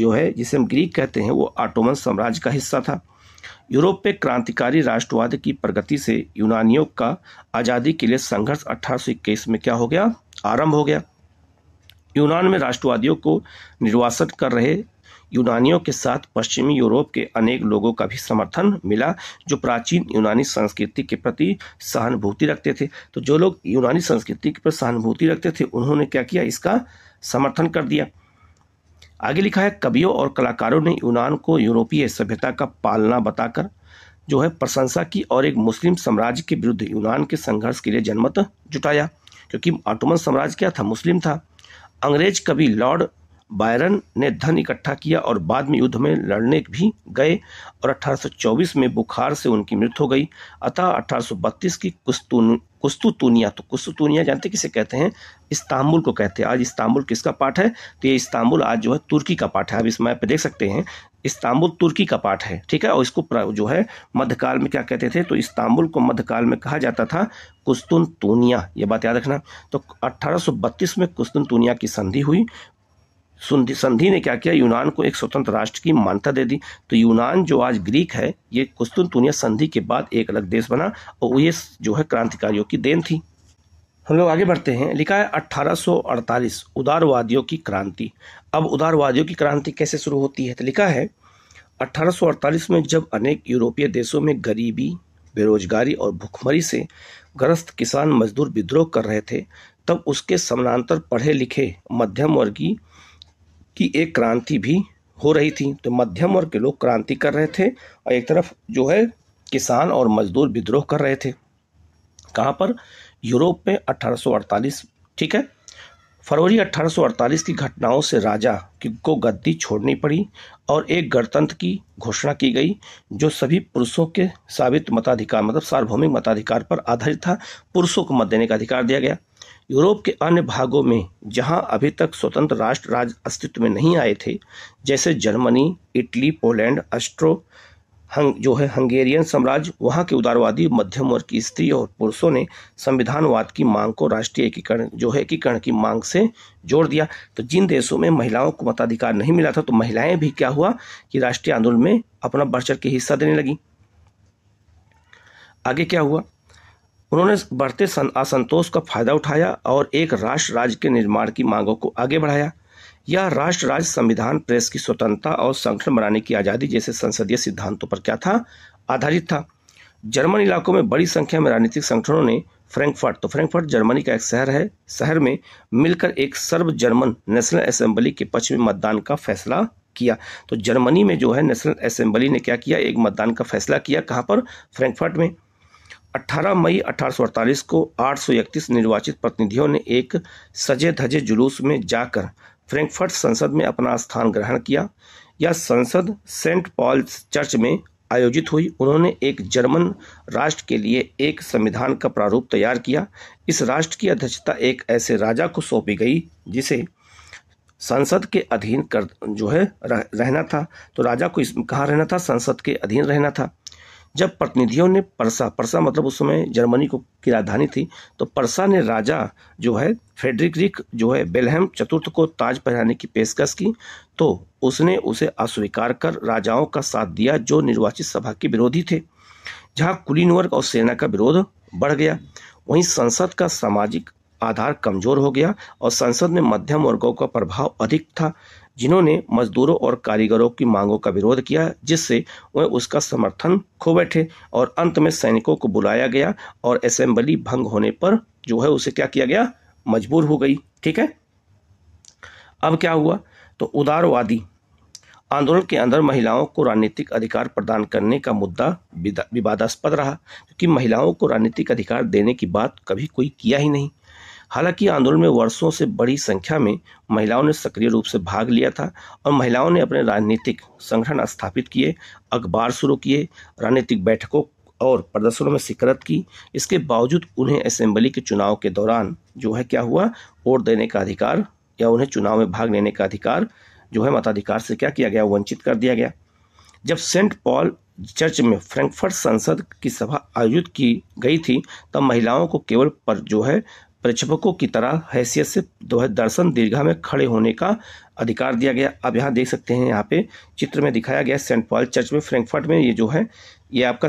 जो है जिसे हम ग्रीक कहते हैं वो ऑटोमन साम्राज्य का हिस्सा था यूरोप में क्रांतिकारी राष्ट्रवाद की प्रगति से यूनानियों का आज़ादी के लिए संघर्ष 1821 में क्या हो गया आरंभ हो गया यूनान में राष्ट्रवादियों को निर्वासन कर रहे यूनानियों के साथ पश्चिमी यूरोप के अनेक लोगों का भी समर्थन मिला जो प्राचीन यूनानी संस्कृति के प्रति सहानुभूति रखते थे तो जो लोग यूनानी संस्कृति के प्रति सहानुभूति रखते थे उन्होंने क्या किया इसका समर्थन कर दिया आगे लिखा है कवियों और कलाकारों ने यूनान को यूरोपीय सभ्यता का पालना बताकर जो है प्रशंसा की और एक मुस्लिम साम्राज्य के विरुद्ध यूनान के संघर्ष के लिए जनमत जुटाया क्योंकि ऑटोमन साम्राज्य क्या था मुस्लिम था अंग्रेज कवि लॉर्ड बायरन ने धन इकट्ठा किया और बाद में युद्ध में लड़ने भी गए और 1824 में बुखार से उनकी मृत्यु हो गई अतः 1832 की कुस्तून कुस्तुतुनिया तो कुस्तुतुनिया जानते किसे कहते हैं इस्तांबुल को कहते हैं आज इस्तांबुल किसका पार्ट है तो ये इस्तांबुल आज जो है तुर्की का पार्ट है आप इस मैप पे देख सकते हैं इस्तांबुल तुर्की का पार्ट है ठीक है और इसको जो है मध्यकाल में क्या कहते थे तो इस्तांबुल को मध्यकाल में कहा जाता था कुस्तुन तूनिया ये बात याद रखना तो 1832 में कुस्तुन तूनिया की संधि हुई संधि ने क्या किया यूनान को एक स्वतंत्र राष्ट्र की मान्यता दे दी तो यूनान जो आज ग्रीक है ये कुस्तुन तूनिया संधि के बाद एक अलग देश बना और ये जो है क्रांतिकारियों की देन थी हम लोग आगे बढ़ते हैं लिखा है 1848 उदारवादियों की क्रांति अब उदारवादियों की क्रांति कैसे शुरू होती है तो लिखा है 1848 में जब अनेक यूरोपीय देशों में गरीबी बेरोजगारी और भुखमरी से ग्रस्त किसान मजदूर विद्रोह कर रहे थे तब उसके समानांतर पढ़े लिखे मध्यम वर्गी की एक क्रांति भी हो रही थी तो मध्यम वर्ग के लोग क्रांति कर रहे थे और एक तरफ जो है किसान और मजदूर विद्रोह कर रहे थे कहाँ पर यूरोप में 1848 ठीक है फरवरी 1848 की घटनाओं से राजा को गद्दी छोड़नी पड़ी और एक गणतंत्र की घोषणा की गई जो सभी पुरुषों के साबित मताधिकार मतलब सार्वभौमिक मताधिकार पर आधारित था पुरुषों को मत देने का अधिकार दिया गया यूरोप के अन्य भागों में जहां अभी तक स्वतंत्र राष्ट्र राज अस्तित्व में नहीं आए थे जैसे जर्मनी इटली पोलैंड ऑस्ट्रो हंग जो है हंगेरियन साम्राज्य वहाँ के उदारवादी मध्यम वर्ग की स्त्री और पुरुषों ने संविधानवाद की मांग को राष्ट्रीय एकीकरण जो है एकीकरण की मांग से जोड़ दिया तो जिन देशों में महिलाओं को मताधिकार नहीं मिला था तो महिलाएं भी क्या हुआ कि राष्ट्रीय आंदोलन में अपना बढ़ चढ़ के हिस्सा देने लगी आगे क्या हुआ उन्होंने बढ़ते असंतोष का फायदा उठाया और एक राष्ट्र राज्य के निर्माण की मांगों को आगे बढ़ाया यह राष्ट्र राज्य संविधान प्रेस की स्वतंत्रता और संगठन बनाने की आज़ादी जैसे संसदीय सिद्धांतों पर क्या था आधारित था जर्मन इलाकों में बड़ी संख्या में राजनीतिक संगठनों ने फ्रैंकफर्ट तो फ्रैंकफर्ट जर्मनी का एक शहर है शहर में मिलकर एक सर्व जर्मन नेशनल असेंबली के पक्ष में मतदान का फैसला किया तो जर्मनी में जो है नेशनल असेंबली ने क्या किया एक मतदान का फैसला किया कहाँ पर फ्रैंकफर्ट में 18 मई 1848 को आठ निर्वाचित प्रतिनिधियों ने एक सजे धजे जुलूस में जाकर फ्रैंकफर्ट संसद में अपना स्थान ग्रहण किया यह संसद सेंट पॉल्स चर्च में आयोजित हुई उन्होंने एक जर्मन राष्ट्र के लिए एक संविधान का प्रारूप तैयार किया इस राष्ट्र की अध्यक्षता एक ऐसे राजा को सौंपी गई जिसे संसद के अधीन कर जो है रहना था तो राजा को इस कहाँ रहना था संसद के अधीन रहना था जब प्रतिनिधियों ने परसा परसा मतलब उस समय जर्मनी को की राजधानी थी तो परसा ने राजा जो है फेडरिक जो है बेलहम चतुर्थ को ताज पहनाने की पेशकश की तो उसने उसे अस्वीकार कर राजाओं का साथ दिया जो निर्वाचित सभा के विरोधी थे जहां कुलीन वर्ग और सेना का विरोध बढ़ गया वहीं संसद का सामाजिक आधार कमजोर हो गया और संसद में मध्यम वर्गों का प्रभाव अधिक था जिन्होंने मजदूरों और कारीगरों की मांगों का विरोध किया जिससे वह उसका समर्थन खो बैठे और अंत में सैनिकों को बुलाया गया और असेंबली भंग होने पर जो है उसे क्या किया गया मजबूर हो गई ठीक है अब क्या हुआ तो उदारवादी आंदोलन के अंदर महिलाओं को राजनीतिक अधिकार प्रदान करने का मुद्दा विवादास्पद रहा क्योंकि महिलाओं को राजनीतिक अधिकार देने की बात कभी कोई किया ही नहीं हालांकि आंदोलन में वर्षों से बड़ी संख्या में महिलाओं ने सक्रिय रूप से भाग लिया था और महिलाओं ने अपने राजनीतिक संगठन स्थापित किए अखबार शुरू किए राजनीतिक बैठकों और प्रदर्शनों में शिकरत की इसके बावजूद उन्हें असेंबली के चुनाव के दौरान जो है क्या हुआ वोट देने का अधिकार या उन्हें चुनाव में भाग लेने का अधिकार जो है मताधिकार से क्या किया गया वंचित कर दिया गया जब सेंट पॉल चर्च में फ्रैंकफर्ट संसद की सभा आयोजित की गई थी तब महिलाओं को केवल पर जो है प्रेक्षकों की तरह हैसियत से दो है दर्शन दीर्घा में खड़े होने का अधिकार दिया गया अब यहाँ देख सकते हैं यहाँ पे चित्र में दिखाया गया सेंट पॉल चर्च में फ्रैंकफर्ट में ये जो है ये आपका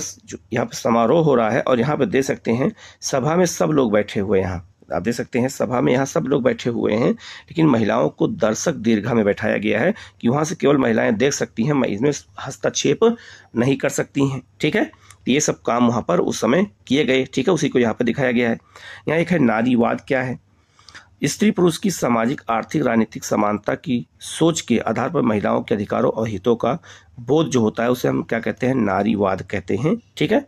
यहाँ पे समारोह हो रहा है और यहाँ पे देख सकते हैं सभा में सब लोग बैठे हुए यहाँ आप देख सकते हैं सभा में यहाँ सब लोग बैठे हुए हैं लेकिन महिलाओं को दर्शक दीर्घा में बैठाया गया है कि वहाँ से केवल महिलाएं देख सकती हैं इसमें हस्तक्षेप नहीं कर सकती हैं ठीक है ये सब काम वहाँ पर उस समय किए गए ठीक है उसी को यहाँ पर दिखाया गया है यहाँ एक है नारीवाद क्या है स्त्री पुरुष की सामाजिक आर्थिक राजनीतिक समानता की सोच के आधार पर महिलाओं के अधिकारों और हितों का बोध जो होता है उसे हम क्या कहते हैं नारीवाद कहते हैं ठीक है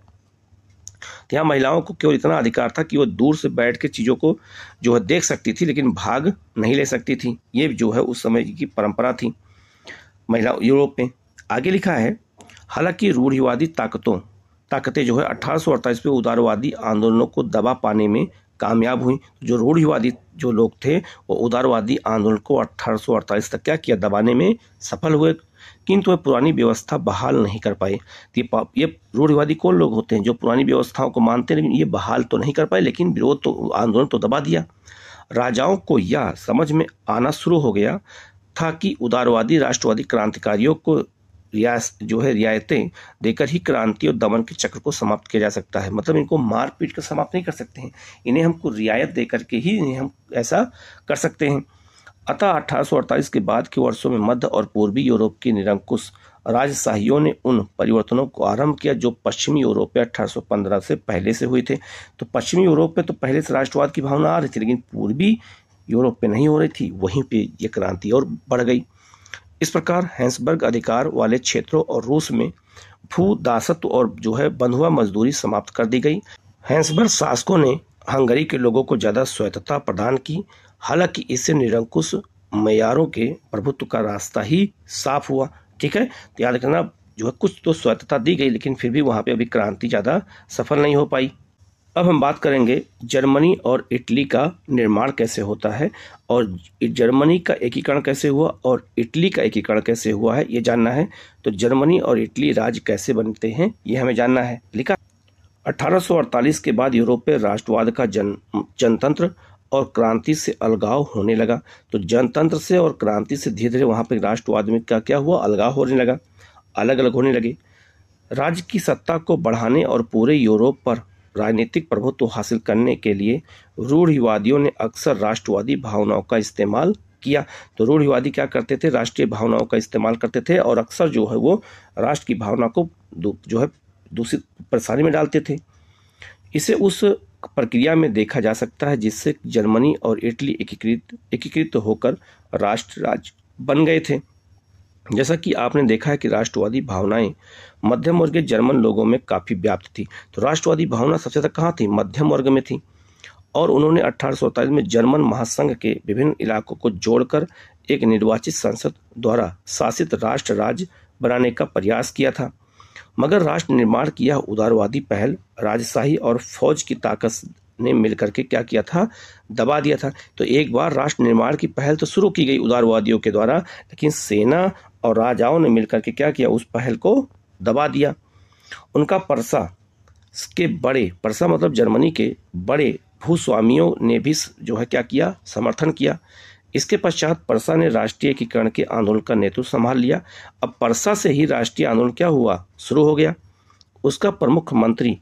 यहाँ महिलाओं को केवल इतना अधिकार था कि वो दूर से बैठ के चीज़ों को जो है देख सकती थी लेकिन भाग नहीं ले सकती थी ये जो है उस समय की परंपरा थी महिला यूरोप में आगे लिखा है हालांकि रूढ़िवादी ताकतों ताकतें जो है अट्ठारह में उदारवादी आंदोलनों को दबा पाने में कामयाब हुई तो जो रूढ़िवादी जो लोग थे वो उदारवादी आंदोलन को अट्ठारह तक क्या किया दबाने में सफल हुए किंतु वे पुरानी व्यवस्था बहाल नहीं कर पाए ये ये रूढ़िवादी कौन लोग होते हैं जो पुरानी व्यवस्थाओं को मानते हैं लेकिन ये बहाल तो नहीं कर पाए लेकिन विरोध तो आंदोलन तो दबा दिया राजाओं को यह समझ में आना शुरू हो गया था कि उदारवादी राष्ट्रवादी क्रांतिकारियों को रियास जो है रियायतें देकर ही क्रांति और दमन के चक्र को समाप्त किया जा सकता है मतलब इनको मार पीट कर समाप्त नहीं कर सकते हैं इन्हें हमको रियायत दे करके ही इन्हें हम ऐसा कर सकते हैं अतः अठारह के बाद के वर्षों में मध्य और पूर्वी यूरोप के निरंकुश राजशाहियों ने उन परिवर्तनों को आरंभ किया जो पश्चिमी यूरोप में अठारह से पहले से हुए थे तो पश्चिमी यूरोप में तो पहले से राष्ट्रवाद की भावना आ रही थी लेकिन पूर्वी यूरोप में नहीं हो रही थी वहीं पे ये क्रांति और बढ़ गई इस प्रकार हैंसबर्ग अधिकार वाले क्षेत्रों और रूस में भू दासत्व और जो है बंधुआ मजदूरी समाप्त कर दी गई हैंसबर्ग शासकों ने हंगरी के लोगों को ज़्यादा स्वायत्तता प्रदान की हालांकि इससे निरंकुश मैारों के प्रभुत्व का रास्ता ही साफ हुआ ठीक है तो याद रखना जो है कुछ तो स्वायत्तता दी गई लेकिन फिर भी वहाँ पे अभी क्रांति ज़्यादा सफल नहीं हो पाई अब हम बात करेंगे जर्मनी और इटली का निर्माण कैसे होता है और जर्मनी का एकीकरण कैसे हुआ और इटली का एकीकरण कैसे हुआ है ये जानना है तो जर्मनी और इटली राज्य कैसे बनते हैं ये हमें जानना है लिखा 1848 के बाद यूरोप में राष्ट्रवाद का जन जनतंत्र और क्रांति से अलगाव होने लगा तो जनतंत्र से और क्रांति से धीरे धीरे वहाँ पर राष्ट्रवाद में क्या क्या हुआ अलगाव होने लगा अलग अलग होने लगे राज्य की सत्ता को बढ़ाने और पूरे यूरोप पर राजनीतिक प्रभुत्व हासिल करने के लिए रूढ़िवादियों ने अक्सर राष्ट्रवादी भावनाओं का इस्तेमाल किया तो रूढ़िवादी क्या करते थे राष्ट्रीय भावनाओं का इस्तेमाल करते थे और अक्सर जो है वो राष्ट्र की भावना को जो है दूषित परेशानी में डालते थे इसे उस प्रक्रिया में देखा जा सकता है जिससे जर्मनी और इटली एकीकृत एकीकृत होकर राष्ट्र राज्य बन गए थे जैसा कि आपने देखा है कि राष्ट्रवादी भावनाएं मध्यम वर्ग के जर्मन लोगों में काफ़ी व्याप्त थी तो राष्ट्रवादी भावना सबसे ज़्यादा कहाँ थी मध्यम वर्ग में थी और उन्होंने अट्ठारह में जर्मन महासंघ के विभिन्न इलाकों को जोड़कर एक निर्वाचित संसद द्वारा शासित राष्ट्र राज्य बनाने का प्रयास किया था मगर राष्ट्र निर्माण की यह उदारवादी पहल राजशाही और फौज की ताकत ने मिलकर के क्या किया था दबा दिया था तो एक बार राष्ट्र निर्माण की पहल तो शुरू की गई उदारवादियों के द्वारा लेकिन सेना और राजाओं ने मिलकर के क्या किया उस पहल को दबा दिया उनका परसा के बड़े परसा मतलब जर्मनी के बड़े भूस्वामियों ने भी जो है क्या किया समर्थन किया इसके पश्चात परसा ने राष्ट्रीय एकीकरण के आंदोलन का नेतृत्व संभाल लिया अब परसा से ही राष्ट्रीय आंदोलन क्या हुआ शुरू हो गया उसका प्रमुख मंत्री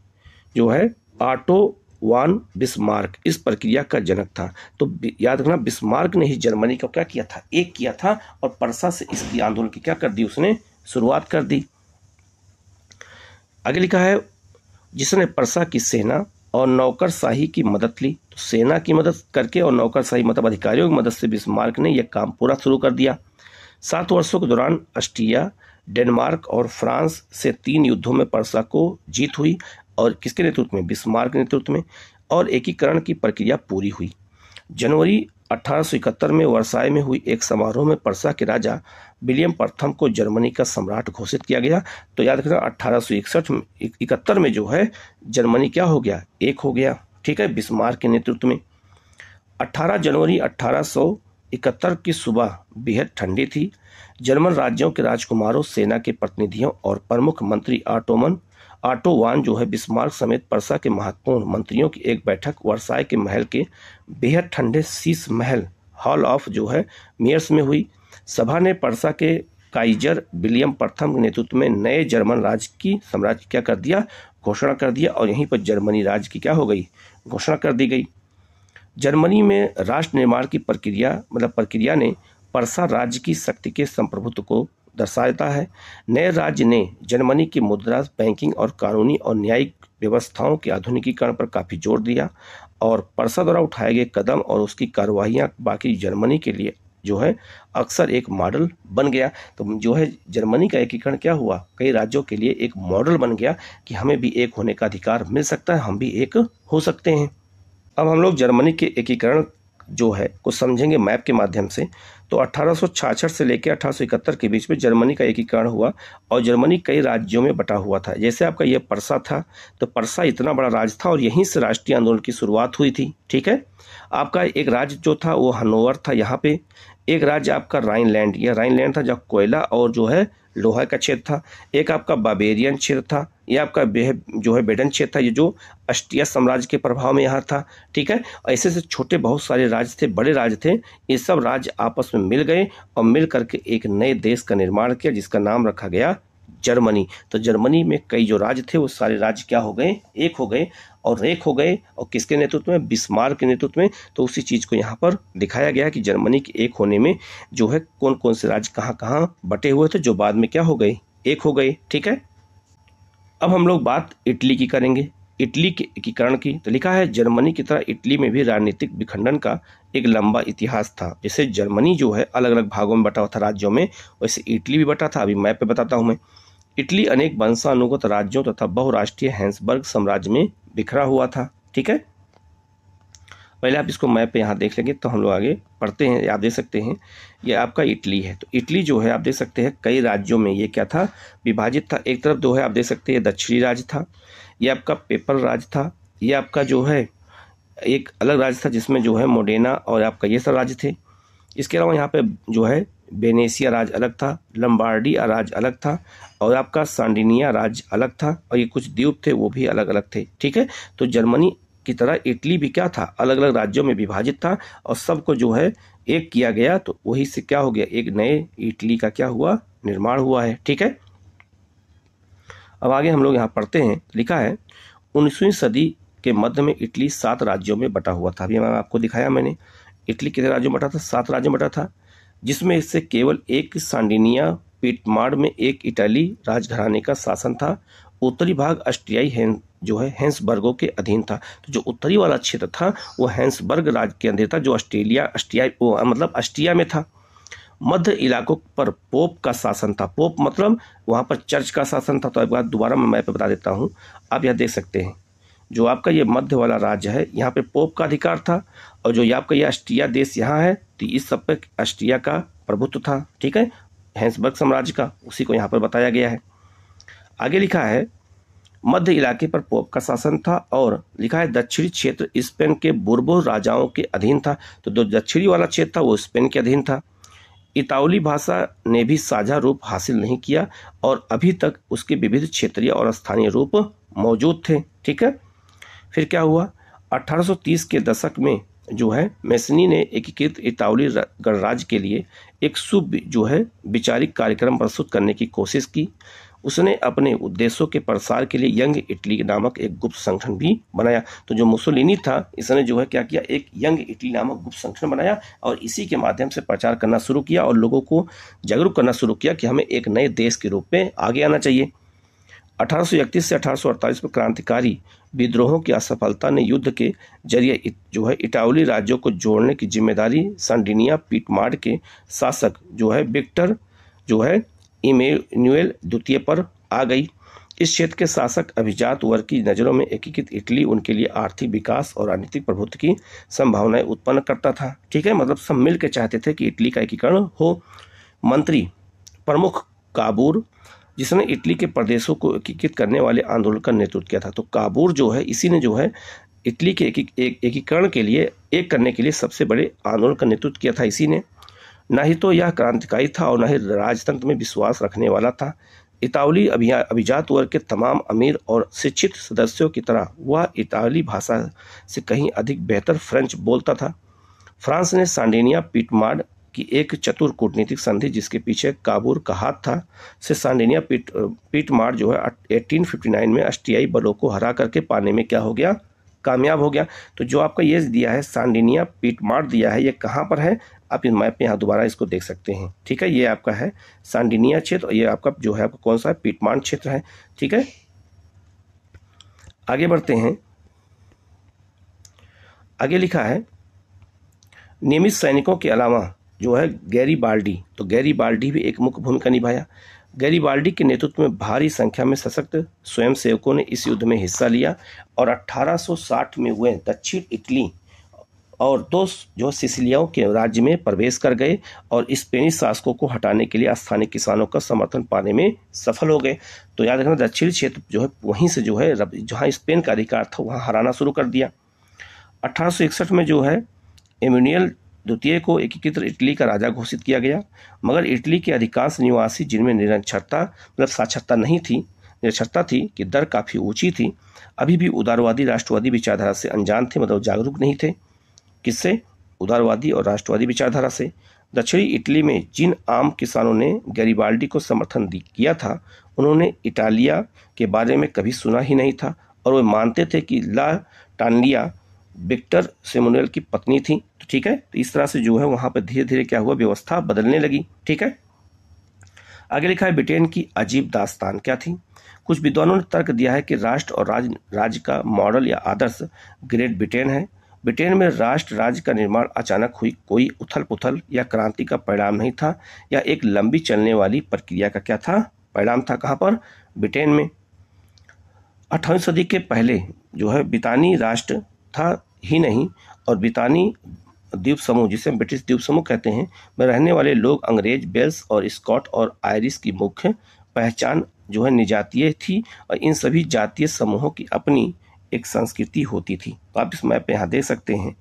जो है आटो वान बिस्मार्क इस प्रक्रिया का जनक था तो याद रखना बिस्मार्क ने ही जर्मनी का क्या किया था एक किया था और परसा से इसकी आंदोलन की क्या कर दी उसने शुरुआत कर दी आगे लिखा है जिसने परसा की सेना और नौकरशाही की मदद ली तो सेना की मदद करके और नौकरशाही मतलब अधिकारियों की मदद से बिस्मार्क ने यह काम पूरा शुरू कर दिया सात वर्षों के दौरान ऑस्ट्रिया डेनमार्क और फ्रांस से तीन युद्धों में परसा को जीत हुई और किसके नेतृत्व में बिस्मार्क के नेतृत्व में और एकीकरण की प्रक्रिया पूरी हुई जनवरी अठारह में वर्साय में हुई एक समारोह में परसा के राजा विलियम प्रथम को जर्मनी का सम्राट घोषित किया गया तो याद रखना अठारह में इकहत्तर में जो है जर्मनी क्या हो गया एक हो गया ठीक है बिस्मार्क के नेतृत्व में 18 जनवरी अठारह की सुबह बेहद ठंडी थी जर्मन राज्यों के राजकुमारों सेना के प्रतिनिधियों और प्रमुख मंत्री ऑटोमन वान जो है बिस्मार्क समेत परसा के महत्वपूर्ण मंत्रियों की एक बैठक वर्षाए के महल के बेहद ठंडे शीश महल हॉल ऑफ जो है मेयर्स में हुई सभा ने परसा के काइजर विलियम प्रथम के नेतृत्व में नए जर्मन राज्य की साम्राज्य क्या कर दिया घोषणा कर दिया और यहीं पर जर्मनी राज्य की क्या हो गई घोषणा कर दी गई जर्मनी में राष्ट्र निर्माण की प्रक्रिया मतलब प्रक्रिया ने परसा राज्य की शक्ति के संप्रभुत्व को दर्शाता है नए राज्य ने जर्मनी की मुद्रा बैंकिंग और कानूनी और न्यायिक व्यवस्थाओं के आधुनिकीकरण पर काफ़ी जोर दिया और परसा द्वारा उठाए गए कदम और उसकी कार्रवाइयाँ बाकी जर्मनी के लिए जो है अक्सर एक मॉडल बन गया तो जो है जर्मनी का एकीकरण क्या हुआ कई राज्यों के लिए एक मॉडल बन गया कि हमें भी एक होने का अधिकार मिल सकता है हम भी एक हो सकते हैं अब हम लोग जर्मनी के एकीकरण जो है को समझेंगे मैप के माध्यम से तो अठारह से लेकर अठारह के बीच में जर्मनी का एकीकरण हुआ और जर्मनी कई राज्यों में बटा हुआ था जैसे आपका यह परसा था तो परसा इतना बड़ा राज्य था और यहीं से राष्ट्रीय आंदोलन की शुरुआत हुई थी ठीक है आपका एक राज्य जो था वो हनोवर था यहाँ पे एक राज्य आपका राइनलैंड यह राइनलैंड था जहाँ कोयला और जो है लोहा का क्षेत्र था एक आपका बाबेरियन क्षेत्र था ये आपका जो है बेडन क्षेत्र था ये जो अष्टिया साम्राज्य के प्रभाव में यहाँ था ठीक है ऐसे से छोटे बहुत सारे राज्य थे बड़े राज्य थे ये सब राज्य आपस में मिल गए और मिल करके एक नए देश का निर्माण किया जिसका नाम रखा गया जर्मनी तो जर्मनी में कई जो राज्य थे वो सारे राज्य क्या हो गए एक हो गए और एक हो गए और किसके नेतृत्व में बिस्मार के नेतृत्व में तो उसी चीज़ को यहाँ पर दिखाया गया कि जर्मनी के एक होने में जो है कौन कौन से राज्य कहाँ कहाँ बटे हुए थे जो बाद में क्या हो गए एक हो गए ठीक है अब हम लोग बात इटली की करेंगे इटली के एकीकरण की तो लिखा है जर्मनी की तरह इटली में भी राजनीतिक विखंडन का एक लंबा इतिहास था जैसे जर्मनी जो है अलग अलग भागों में बटा हुआ था राज्यों में वैसे इटली भी बटा था अभी मैप पे बताता हूँ मैं इटली अनेक वंशानुगत राज्यों तथा बहुराष्ट्रीय हैंसबर्ग साम्राज्य में बिखरा हुआ था ठीक है पहले आप इसको मैप पे यहाँ देख लेंगे तो हम लोग आगे पढ़ते हैं याद दे सकते हैं ये आपका इटली है तो इटली जो है आप देख सकते हैं कई राज्यों में ये क्या था विभाजित था एक तरफ जो है आप देख सकते हैं दक्षिणी राज्य था ये आपका पेपर राज्य था ये आपका जो है एक अलग राज्य था जिसमें जो है मोडेना और आपका ये सब राज्य थे इसके अलावा यहाँ पे जो है बेनेसिया राज अलग था लम्बार्डी राज अलग था और आपका सांडिनिया राज्य अलग था और ये कुछ द्वीप थे वो भी अलग अलग थे ठीक है तो जर्मनी की तरह इटली भी क्या था अलग अलग राज्यों में विभाजित था और सबको जो है एक किया गया तो वही से क्या हो गया एक नए इटली का क्या हुआ निर्माण हुआ है ठीक है अब आगे हम लोग यहाँ पढ़ते हैं लिखा है उन्नीसवीं सदी के मध्य में इटली सात राज्यों में बटा हुआ था अभी मैं आपको दिखाया मैंने इटली कितने राज्यों में बटा था सात राज्यों में बटा था जिसमें इससे केवल एक सांडिनिया पीटमाड़ में एक इटली राजघराने का शासन था उत्तरी भाग अस्ट्रियाई जो है हैंसबर्गों के अधीन था तो जो उत्तरी वाला क्षेत्र था वो हैंसबर्ग राज्य के अंदर था जो ऑस्ट्रेलिया अस्टिया मतलब अस्टिया में था मध्य इलाकों पर पोप का शासन था पोप मतलब वहाँ पर चर्च का शासन था तो एक बार दोबारा मैं मैप बता देता हूँ आप यह देख सकते हैं जो आपका ये मध्य वाला राज्य है यहाँ पे पोप का अधिकार था और जो ये आपका ये अस्टिया देश यहाँ है तो इस सब पे अस्टिया का प्रभुत्व था ठीक है हैंसबर्ग साम्राज्य का उसी को यहाँ पर बताया गया है आगे लिखा है मध्य इलाके पर पोप का शासन था और लिखा है दक्षिणी क्षेत्र स्पेन के बुरबो राजाओं के अधीन था तो जो दक्षिणी वाला क्षेत्र था वो स्पेन के अधीन था इतावली भाषा ने भी साझा रूप हासिल नहीं किया और अभी तक उसके विविध क्षेत्रीय और स्थानीय रूप मौजूद थे ठीक है फिर क्या हुआ 1830 के दशक में जो है मैसनी ने एकीकृत इतावली गणराज्य के लिए एक शुभ जो है विचारिक कार्यक्रम प्रस्तुत करने की कोशिश की उसने अपने उद्देश्यों के प्रसार के लिए यंग इटली नामक एक गुप्त संगठन भी बनाया तो जो मुसोलिनी था इसने जो है क्या किया एक यंग इटली नामक गुप्त संगठन बनाया और इसी के माध्यम से प्रचार करना शुरू किया और लोगों को जागरूक करना शुरू किया कि हमें एक नए देश के रूप में आगे आना चाहिए अठारह से अठारह में क्रांतिकारी विद्रोहों की असफलता ने युद्ध के जरिए जो है इटावली राज्यों को जोड़ने की जिम्मेदारी संडिनिया पीटमार्ड के शासक जो है विक्टर जो है इमेन्युएल द्वितीय पर आ गई इस क्षेत्र के शासक अभिजात वर्ग की नज़रों में एकीकृत इटली उनके लिए आर्थिक विकास और राजनीतिक प्रभुत्व की संभावनाएं उत्पन्न करता था ठीक है मतलब सब मिल के चाहते थे कि इटली का एकीकरण हो मंत्री प्रमुख काबूर जिसने इटली के प्रदेशों को एकीकृत करने वाले आंदोलन का नेतृत्व किया था तो काबूर जो है इसी ने जो है इटली के एकीकरण एक, एक, के लिए एक करने के लिए सबसे बड़े आंदोलन का नेतृत्व किया था इसी ने न ही तो यह क्रांतिकारी था और न ही राजतंत्र में विश्वास रखने वाला था इतावली अभिया अभिजात वर्ग के तमाम अमीर और शिक्षित सदस्यों की तरह वह इतावली भाषा से कहीं अधिक बेहतर फ्रेंच बोलता था फ्रांस ने सांडिनिया पीटमार्ड की एक चतुर कूटनीतिक संधि जिसके पीछे काबूर का हाथ था से सांडिनिया पीट पीटमार्ड जो है 1859 में अष्टियाई बलों को हरा करके पाने में क्या हो गया कामयाब हो गया तो जो आपका ये दिया है सांडिनिया पीट मार्ट दिया है ये कहाँ पर है आप इस मैप में यहाँ दोबारा इसको देख सकते हैं ठीक है ये आपका है सांडिनिया क्षेत्र और ये आपका जो है आपका कौन सा है पीटमांड क्षेत्र है ठीक है आगे बढ़ते हैं आगे लिखा है नियमित सैनिकों के अलावा जो है गैरी बाल्डी तो गैरी बाल्डी भी एक मुख्य भूमिका निभाया गैरीबाल्डी के नेतृत्व में भारी संख्या में सशक्त स्वयंसेवकों ने इस युद्ध में हिस्सा लिया और 1860 में हुए दक्षिण इटली और दो जो सिसिलियाओं के राज्य में प्रवेश कर गए और स्पेनिश शासकों को हटाने के लिए स्थानीय किसानों का समर्थन पाने में सफल हो गए तो याद रखना दक्षिण क्षेत्र जो है वहीं से जो है जहाँ स्पेन का अधिकार था वहाँ हराना शुरू कर दिया अठारह में जो है एम्यूनियल द्वितीय को एकीकृत इटली का राजा घोषित किया गया मगर इटली के अधिकांश निवासी जिनमें निरक्षरता मतलब साक्षरता नहीं थी निरक्षरता थी कि दर काफ़ी ऊंची थी अभी भी उदारवादी राष्ट्रवादी विचारधारा से अनजान थे मतलब जागरूक नहीं थे किससे उदारवादी और राष्ट्रवादी विचारधारा से दक्षिणी इटली में जिन आम किसानों ने गरीबाल्डी को समर्थन किया था उन्होंने इटालिया के बारे में कभी सुना ही नहीं था और वे मानते थे कि ला टानलिया विक्टर सेमोनल की पत्नी थी तो ठीक है तो इस तरह से जो है वहां पर धीरे धीरे क्या हुआ व्यवस्था बदलने लगी ठीक है आगे लिखा है ब्रिटेन की अजीब दास्तान क्या थी कुछ विद्वानों ने तर्क दिया है कि राष्ट्र और राज राज्य का मॉडल या आदर्श ग्रेट ब्रिटेन है ब्रिटेन में राष्ट्र राज्य का निर्माण अचानक हुई कोई उथल पुथल या क्रांति का परिणाम नहीं था या एक लंबी चलने वाली प्रक्रिया का क्या था परिणाम था कहाँ पर ब्रिटेन में अठारहवीं सदी के पहले जो है बितानी राष्ट्र था ही नहीं और बितानी द्वीप समूह जिसे ब्रिटिश द्वीप समूह कहते हैं में रहने वाले लोग अंग्रेज बेल्स और स्कॉट और आयरिश की मुख्य पहचान जो है निजातीय थी और इन सभी जातीय समूहों की अपनी एक संस्कृति होती थी तो आप इस मैप पे यहाँ देख सकते हैं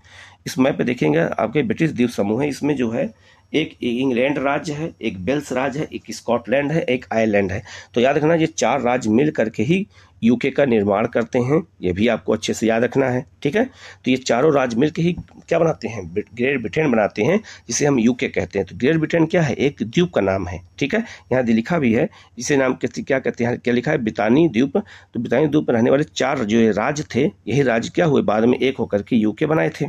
इस मैप पे देखेंगे आपके ब्रिटिश द्वीप समूह है इसमें जो है एक इंग्लैंड राज्य है एक बेल्स राज्य है एक स्कॉटलैंड है एक आयरलैंड है तो याद रखना ये चार राज्य मिल करके ही यूके का निर्माण करते हैं ये भी आपको अच्छे से याद रखना है ठीक है तो ये चारों राज्य मिलकर ही क्या बनाते हैं ग्रेट ब्रिटेन बनाते हैं जिसे हम यूके कहते हैं तो ग्रेट ब्रिटेन क्या है एक द्वीप का नाम है ठीक है यहाँ लिखा भी है जिसे नाम कहते क्या कहते हैं क्या लिखा है बितानी द्वीप तो बितानी द्वीप रहने वाले चार जो ये राज्य थे यही राज्य क्या हुए बाद में एक होकर के यूके बनाए थे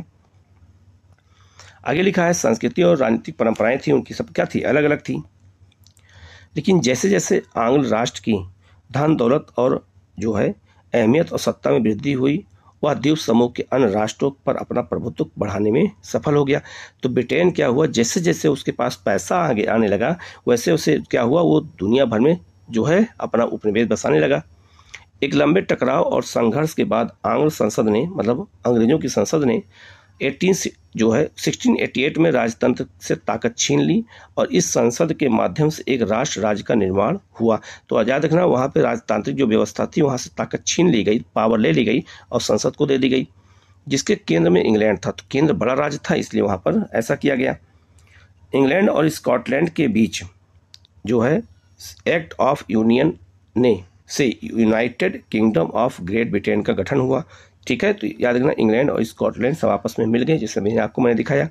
आगे लिखा है संस्कृति और राजनीतिक परंपराएं थी उनकी सब क्या थी अलग अलग थी लेकिन जैसे जैसे आंग्ल राष्ट्र की धन दौलत और जो है अहमियत और सत्ता में वृद्धि हुई वह द्वीप समूह के अन्य राष्ट्रों पर अपना प्रभुत्व बढ़ाने में सफल हो गया तो ब्रिटेन क्या हुआ जैसे जैसे उसके पास पैसा आगे आने लगा वैसे उसे क्या हुआ वो दुनिया भर में जो है अपना उपनिवेश बसाने लगा एक लंबे टकराव और संघर्ष के बाद आंग्ल संसद ने मतलब अंग्रेजों की संसद ने एटीन जो है 1688 में राजतंत्र से ताकत छीन ली और इस संसद के माध्यम से एक राष्ट्र राज्य का निर्माण हुआ तो आजाद रखना वहाँ पर राजतांत्रिक जो व्यवस्था थी वहाँ से ताकत छीन ली गई पावर ले ली गई और संसद को दे दी गई जिसके केंद्र में इंग्लैंड था तो केंद्र बड़ा राज्य था इसलिए वहाँ पर ऐसा किया गया इंग्लैंड और स्कॉटलैंड के बीच जो है एक्ट ऑफ यूनियन ने से United Kingdom of Great Britain का गठन हुआ ठीक है तो याद रखना इंग्लैंड और स्कॉटलैंड सब आपस में मिल गए जिससे मैंने आपको मैंने दिखाया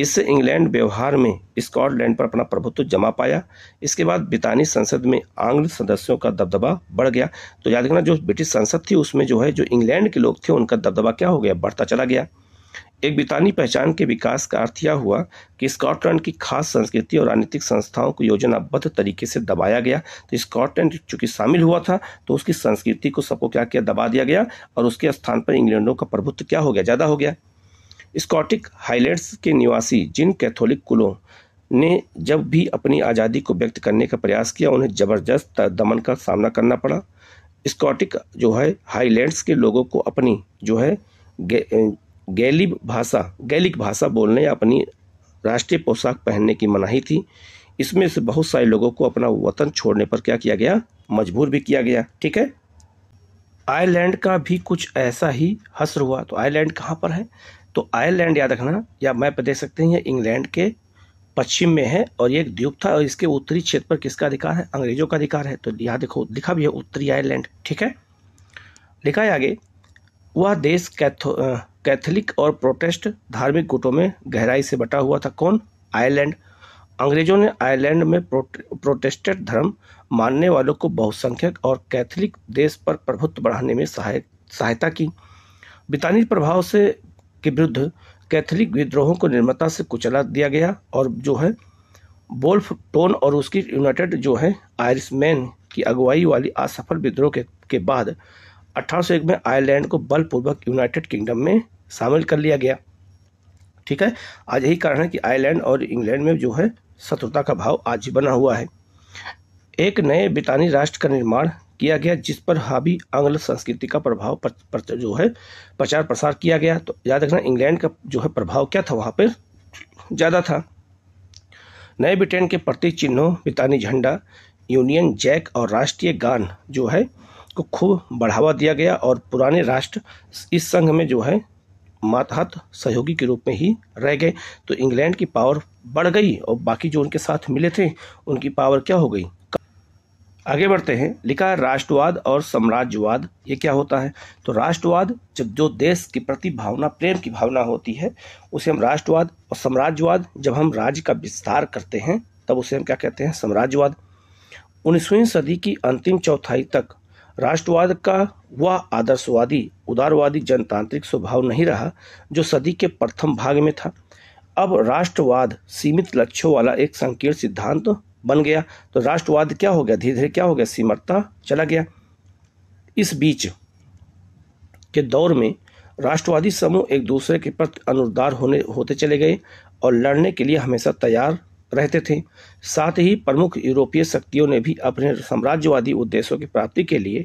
इससे इंग्लैंड व्यवहार में स्कॉटलैंड पर अपना प्रभुत्व जमा पाया इसके बाद ब्रितानी संसद में आंग्ल सदस्यों का दबदबा बढ़ गया तो याद रखना जो ब्रिटिश संसद थी उसमें जो है जो इंग्लैंड के लोग थे उनका दबदबा क्या हो गया बढ़ता चला गया एक बितानी पहचान के विकास का अर्थ यह हुआ कि स्कॉटलैंड की खास संस्कृति और राजनीतिक संस्थाओं को योजनाबद्ध तरीके से दबाया गया तो स्कॉटलैंड चूंकि शामिल हुआ था तो उसकी संस्कृति को सबको क्या किया दबा दिया गया और उसके स्थान पर इंग्लैंडों का प्रभुत्व क्या हो गया ज़्यादा हो गया स्कॉटिक हाइलैंड्स के निवासी जिन कैथोलिक कुलों ने जब भी अपनी आज़ादी को व्यक्त करने का प्रयास किया उन्हें जबरदस्त दमन का सामना करना पड़ा स्कॉटिक जो है हाईलैंड्स के लोगों को अपनी जो है गैलिब भाषा गैलिक भाषा बोलने या अपनी राष्ट्रीय पोशाक पहनने की मनाही थी इसमें से बहुत सारे लोगों को अपना वतन छोड़ने पर क्या किया गया मजबूर भी किया गया ठीक है आयरलैंड का भी कुछ ऐसा ही हसर हुआ तो आयरलैंड कहाँ पर है तो आयरलैंड याद रखना या मैप देख सकते हैं ये इंग्लैंड के पश्चिम में है और ये एक द्वीप था और इसके उत्तरी क्षेत्र पर किसका अधिकार है अंग्रेजों का अधिकार है तो यहाँ देखो लिखा भी है उत्तरी आयरलैंड ठीक है लिखा है आगे वह देश कैथो कैथोलिक और प्रोटेस्ट धार्मिक गुटों में गहराई से बटा हुआ था कौन आयरलैंड अंग्रेजों ने आयरलैंड में प्रोटेस्टेंट धर्म मानने वालों को बहुसंख्यक और कैथोलिक देश पर प्रभुत्व बढ़ाने में सहायता की बितानी प्रभाव से के विरुद्ध कैथोलिक विद्रोहों को निर्मता से कुचला दिया गया और जो है बोल्फ टोन और उसकी यूनाइटेड जो है मैन की अगुवाई वाली असफल विद्रोह के, के बाद अठारह में आयरलैंड को बलपूर्वक यूनाइटेड किंगडम में शामिल कर लिया गया ठीक है आज यही कारण है कि आयरलैंड और इंग्लैंड में जो है शत्रुता का भाव आज भी बना हुआ है एक नए ब्रितानी राष्ट्र का निर्माण किया गया जिस पर हावी आंग्ल संस्कृति का प्रभाव पर, पर, जो है प्रचार प्रसार किया गया तो याद रखना इंग्लैंड का जो है प्रभाव क्या था वहाँ पर ज़्यादा था नए ब्रिटेन के प्रतीक चिन्हों ब्रितानी झंडा यूनियन जैक और राष्ट्रीय गान जो है को खूब बढ़ावा दिया गया और पुराने राष्ट्र इस संघ में जो है मातहत सहयोगी के रूप में ही रह गए तो इंग्लैंड की पावर बढ़ गई और बाकी जो उनके साथ मिले थे उनकी पावर क्या हो गई आगे बढ़ते हैं लिखा है राष्ट्रवाद और साम्राज्यवाद ये क्या होता है तो राष्ट्रवाद जब जो देश के प्रति भावना प्रेम की भावना होती है उसे हम राष्ट्रवाद और साम्राज्यवाद जब हम राज्य का विस्तार करते हैं तब उसे हम क्या कहते हैं साम्राज्यवाद उन्नीसवीं सदी की अंतिम चौथाई तक राष्ट्रवाद का वह आदर्शवादी उदारवादी जनतांत्रिक स्वभाव नहीं रहा जो सदी के प्रथम भाग में था अब राष्ट्रवाद सीमित लक्ष्यों वाला एक संकीर्ण सिद्धांत तो बन गया तो राष्ट्रवाद क्या हो गया धीरे धीरे क्या हो गया सीमरता चला गया इस बीच के दौर में राष्ट्रवादी समूह एक दूसरे के प्रति अनुदार होने होते चले गए और लड़ने के लिए हमेशा तैयार रहते थे साथ ही प्रमुख यूरोपीय शक्तियों ने भी अपने साम्राज्यवादी उद्देश्यों की प्राप्ति के लिए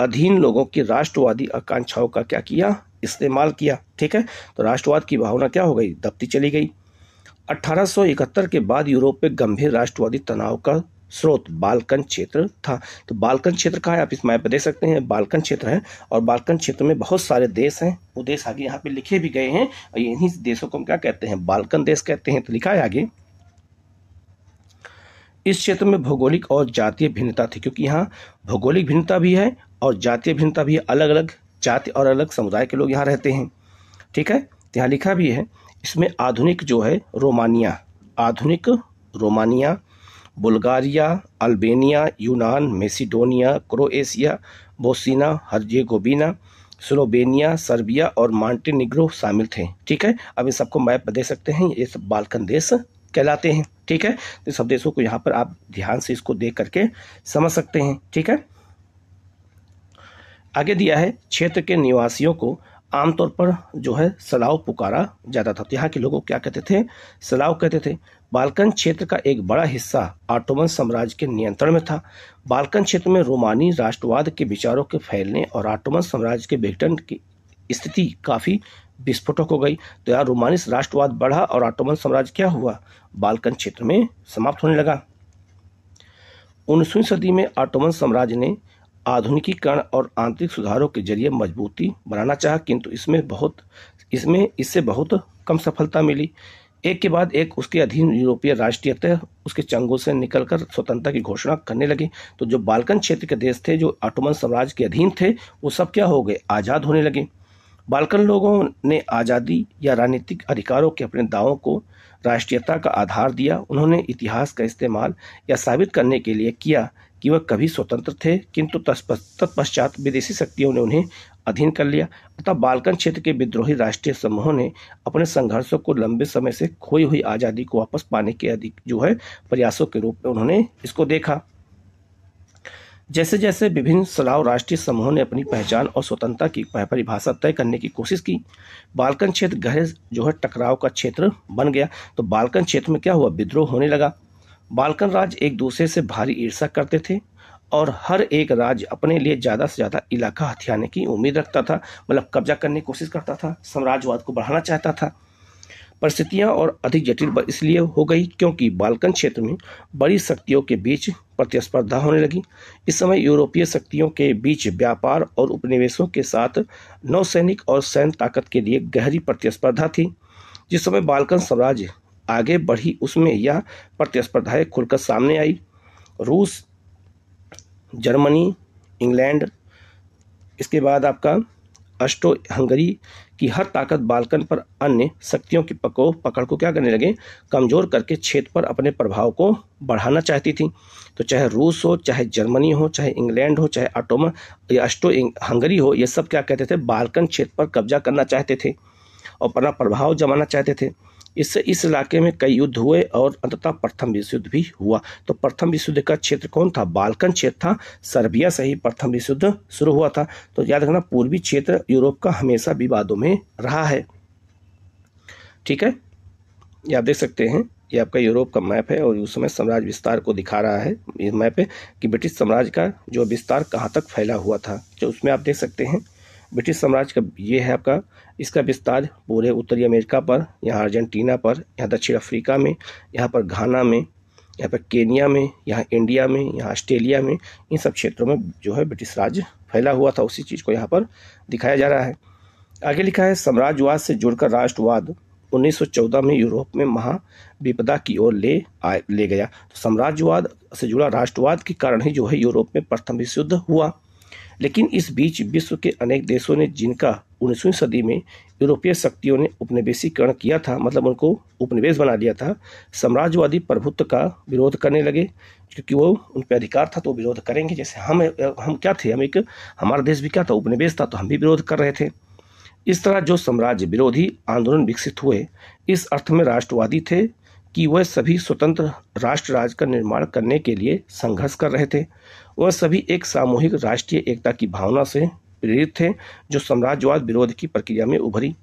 अधीन लोगों की राष्ट्रवादी आकांक्षाओं का क्या किया इस्तेमाल किया ठीक है तो राष्ट्रवाद की भावना क्या हो गई दबती चली गई 1871 के बाद यूरोप में गंभीर राष्ट्रवादी तनाव का स्रोत बालकन क्षेत्र था तो बालकन क्षेत्र कहा है आप इस मैप पर देख सकते हैं बालकन क्षेत्र है और बालकन क्षेत्र में बहुत सारे देश हैं वो देश आगे यहाँ पे लिखे भी गए हैं और इन्हीं देशों को हम क्या कहते हैं बालकन देश कहते हैं तो लिखा है आगे इस क्षेत्र में भौगोलिक और जातीय भिन्नता थी क्योंकि यहाँ भौगोलिक भिन्नता भी है और जातीय भिन्नता भी अलग अलग जाति और अलग समुदाय के लोग यहाँ रहते हैं ठीक है तो यहाँ लिखा भी है इसमें आधुनिक जो है रोमानिया आधुनिक रोमानिया बुल्गारिया अल्बेनिया यूनान Macedonia Croatia Bosnia Herzegovina Slovenia Serbia और मांटेनिग्रो शामिल थे ठीक है अब इन सबको मैप दे सकते हैं ये सब बालकन देश कहलाते हैं ठीक है तो सब देशों को यहाँ पर आप ध्यान से इसको देख करके समझ सकते हैं ठीक है आगे दिया है क्षेत्र के निवासियों को आमतौर पर जो है सलाव पुकारा जाता था तो यहाँ के लोगों क्या कहते थे सलाव कहते थे बालकन क्षेत्र का एक बड़ा हिस्सा ऑटोमन साम्राज्य के नियंत्रण में था बालकन क्षेत्र में रोमानी राष्ट्रवाद के विचारों के फैलने और ऑटोमन साम्राज्य के विघटन की स्थिति काफ़ी विस्फोटक हो गई तो यहाँ रोमानिस राष्ट्रवाद बढ़ा और ऑटोमन साम्राज्य क्या हुआ बालकन क्षेत्र में समाप्त होने लगा उन्नीसवीं सदी में ऑटोमन साम्राज्य ने आधुनिकीकरण और आंतरिक सुधारों के जरिए मजबूती बनाना चाहा किंतु इसमें बहुत इसमें इससे बहुत कम सफलता मिली एक के बाद एक उसके अधीन यूरोपीय राष्ट्रीय उसके चंगों से निकलकर स्वतंत्रता की घोषणा करने लगे तो जो बालकन क्षेत्र के देश थे जो ऑटोमन साम्राज्य के अधीन थे वो सब क्या हो गए आज़ाद होने लगे बाल्कन लोगों ने आज़ादी या राजनीतिक अधिकारों के अपने दावों को राष्ट्रीयता का आधार दिया उन्होंने इतिहास का इस्तेमाल या साबित करने के लिए किया कि वह कभी स्वतंत्र थे किंतु तत्पश्चात विदेशी शक्तियों ने उन्हें अधीन कर लिया अतः बालकन क्षेत्र के विद्रोही राष्ट्रीय समूहों ने अपने संघर्षों को लंबे समय से खोई हुई आज़ादी को वापस पाने के अधिक जो है प्रयासों के रूप में उन्होंने इसको देखा जैसे जैसे विभिन्न सलाव राष्ट्रीय समूहों ने अपनी पहचान और स्वतंत्रता की परिभाषा तय करने की कोशिश की बालकन क्षेत्र गहरे जो है टकराव का क्षेत्र बन गया तो बालकन क्षेत्र में क्या हुआ विद्रोह होने लगा बालकन राज्य एक दूसरे से भारी ईर्षा करते थे और हर एक राज्य अपने लिए ज़्यादा से ज़्यादा इलाका हथियाने की उम्मीद रखता था मतलब कब्जा करने की कोशिश करता था साम्राज्यवाद को बढ़ाना चाहता था परिस्थितियां और अधिक जटिल इसलिए हो गई क्योंकि बालकन क्षेत्र में बड़ी शक्तियों के बीच प्रतिस्पर्धा होने लगी इस समय यूरोपीय शक्तियों के बीच व्यापार और उपनिवेशों के साथ नौसैनिक और सैन्य ताकत के लिए गहरी प्रतिस्पर्धा थी जिस समय बालकन साम्राज्य आगे बढ़ी उसमें यह प्रतिस्पर्धाएं खुलकर सामने आई रूस जर्मनी इंग्लैंड इसके बाद आपका अष्टो हंगरी की हर ताकत बालकन पर अन्य शक्तियों की पको पकड़ को क्या करने लगे कमज़ोर करके क्षेत्र पर अपने प्रभाव को बढ़ाना चाहती थी तो चाहे रूस हो चाहे जर्मनी हो चाहे इंग्लैंड हो चाहे अटोमा या अष्टो हंगरी हो ये सब क्या कहते थे बालकन क्षेत्र पर कब्जा करना चाहते थे और अपना प्रभाव जमाना चाहते थे इससे इस इलाके में कई युद्ध हुए और अंततः प्रथम विश्व युद्ध भी हुआ तो प्रथम विश्व युद्ध का क्षेत्र कौन था बालकन क्षेत्र था सर्बिया से ही प्रथम विश्व युद्ध शुरू हुआ था तो याद रखना पूर्वी क्षेत्र यूरोप का हमेशा विवादों में रहा है ठीक है आप देख सकते हैं ये आपका यूरोप का मैप है और उस समय साम्राज्य विस्तार को दिखा रहा है इस मैप पे कि ब्रिटिश साम्राज्य का जो विस्तार कहाँ तक फैला हुआ था जो उसमें आप देख सकते हैं ब्रिटिश साम्राज्य का ये है आपका इसका विस्तार पूरे उत्तरी अमेरिका पर यहाँ अर्जेंटीना पर यहाँ दक्षिण अफ्रीका में यहाँ पर घाना में यहाँ पर केनिया में यहाँ इंडिया में यहाँ ऑस्ट्रेलिया में इन सब क्षेत्रों में जो है ब्रिटिश राज फैला हुआ था उसी चीज़ को यहाँ पर दिखाया जा रहा है आगे लिखा है साम्राज्यवाद से जुड़कर राष्ट्रवाद 1914 में यूरोप में महा विपदा की ओर ले आ, ले गया तो साम्राज्यवाद से जुड़ा राष्ट्रवाद के कारण ही जो है यूरोप में प्रथम विश्व युद्ध हुआ लेकिन इस बीच विश्व के अनेक देशों ने जिनका उन्नीसवीं सदी में यूरोपीय शक्तियों ने उपनिवेशीकरण किया था मतलब उनको उपनिवेश बना लिया था साम्राज्यवादी प्रभुत्व का विरोध करने लगे क्योंकि वो उन पर अधिकार था तो विरोध करेंगे जैसे हम हम क्या थे हम एक हमारा देश भी क्या था उपनिवेश था तो हम भी विरोध कर रहे थे इस तरह जो साम्राज्य विरोधी आंदोलन विकसित हुए इस अर्थ में राष्ट्रवादी थे कि वह सभी स्वतंत्र राष्ट्र राज का निर्माण करने के लिए संघर्ष कर रहे थे वह सभी एक सामूहिक राष्ट्रीय एकता की भावना से प्रेरित थे जो साम्राज्यवाद विरोध की प्रक्रिया में उभरी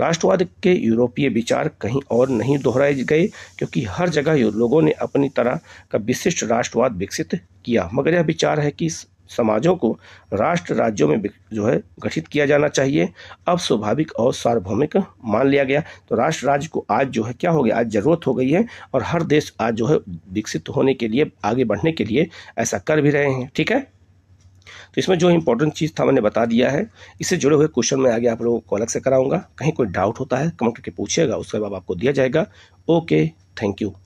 राष्ट्रवाद के यूरोपीय विचार कहीं और नहीं दोहराए गए क्योंकि हर जगह लोगों ने अपनी तरह का विशिष्ट राष्ट्रवाद विकसित किया मगर यह विचार है कि समाजों को राष्ट्र राज्यों में जो है गठित किया जाना चाहिए अब स्वाभाविक और सार्वभौमिक मान लिया गया तो राष्ट्र राज्य को आज जो है क्या हो गया आज जरूरत हो गई है और हर देश आज जो है विकसित होने के लिए आगे बढ़ने के लिए ऐसा कर भी रहे हैं ठीक है तो इसमें जो इंपॉर्टेंट चीज़ था मैंने बता दिया है इससे जुड़े हुए क्वेश्चन में आगे आप लोगों को अलग से कराऊंगा कहीं कोई डाउट होता है कमेंट करके पूछिएगा उसके बाद आपको दिया जाएगा ओके थैंक यू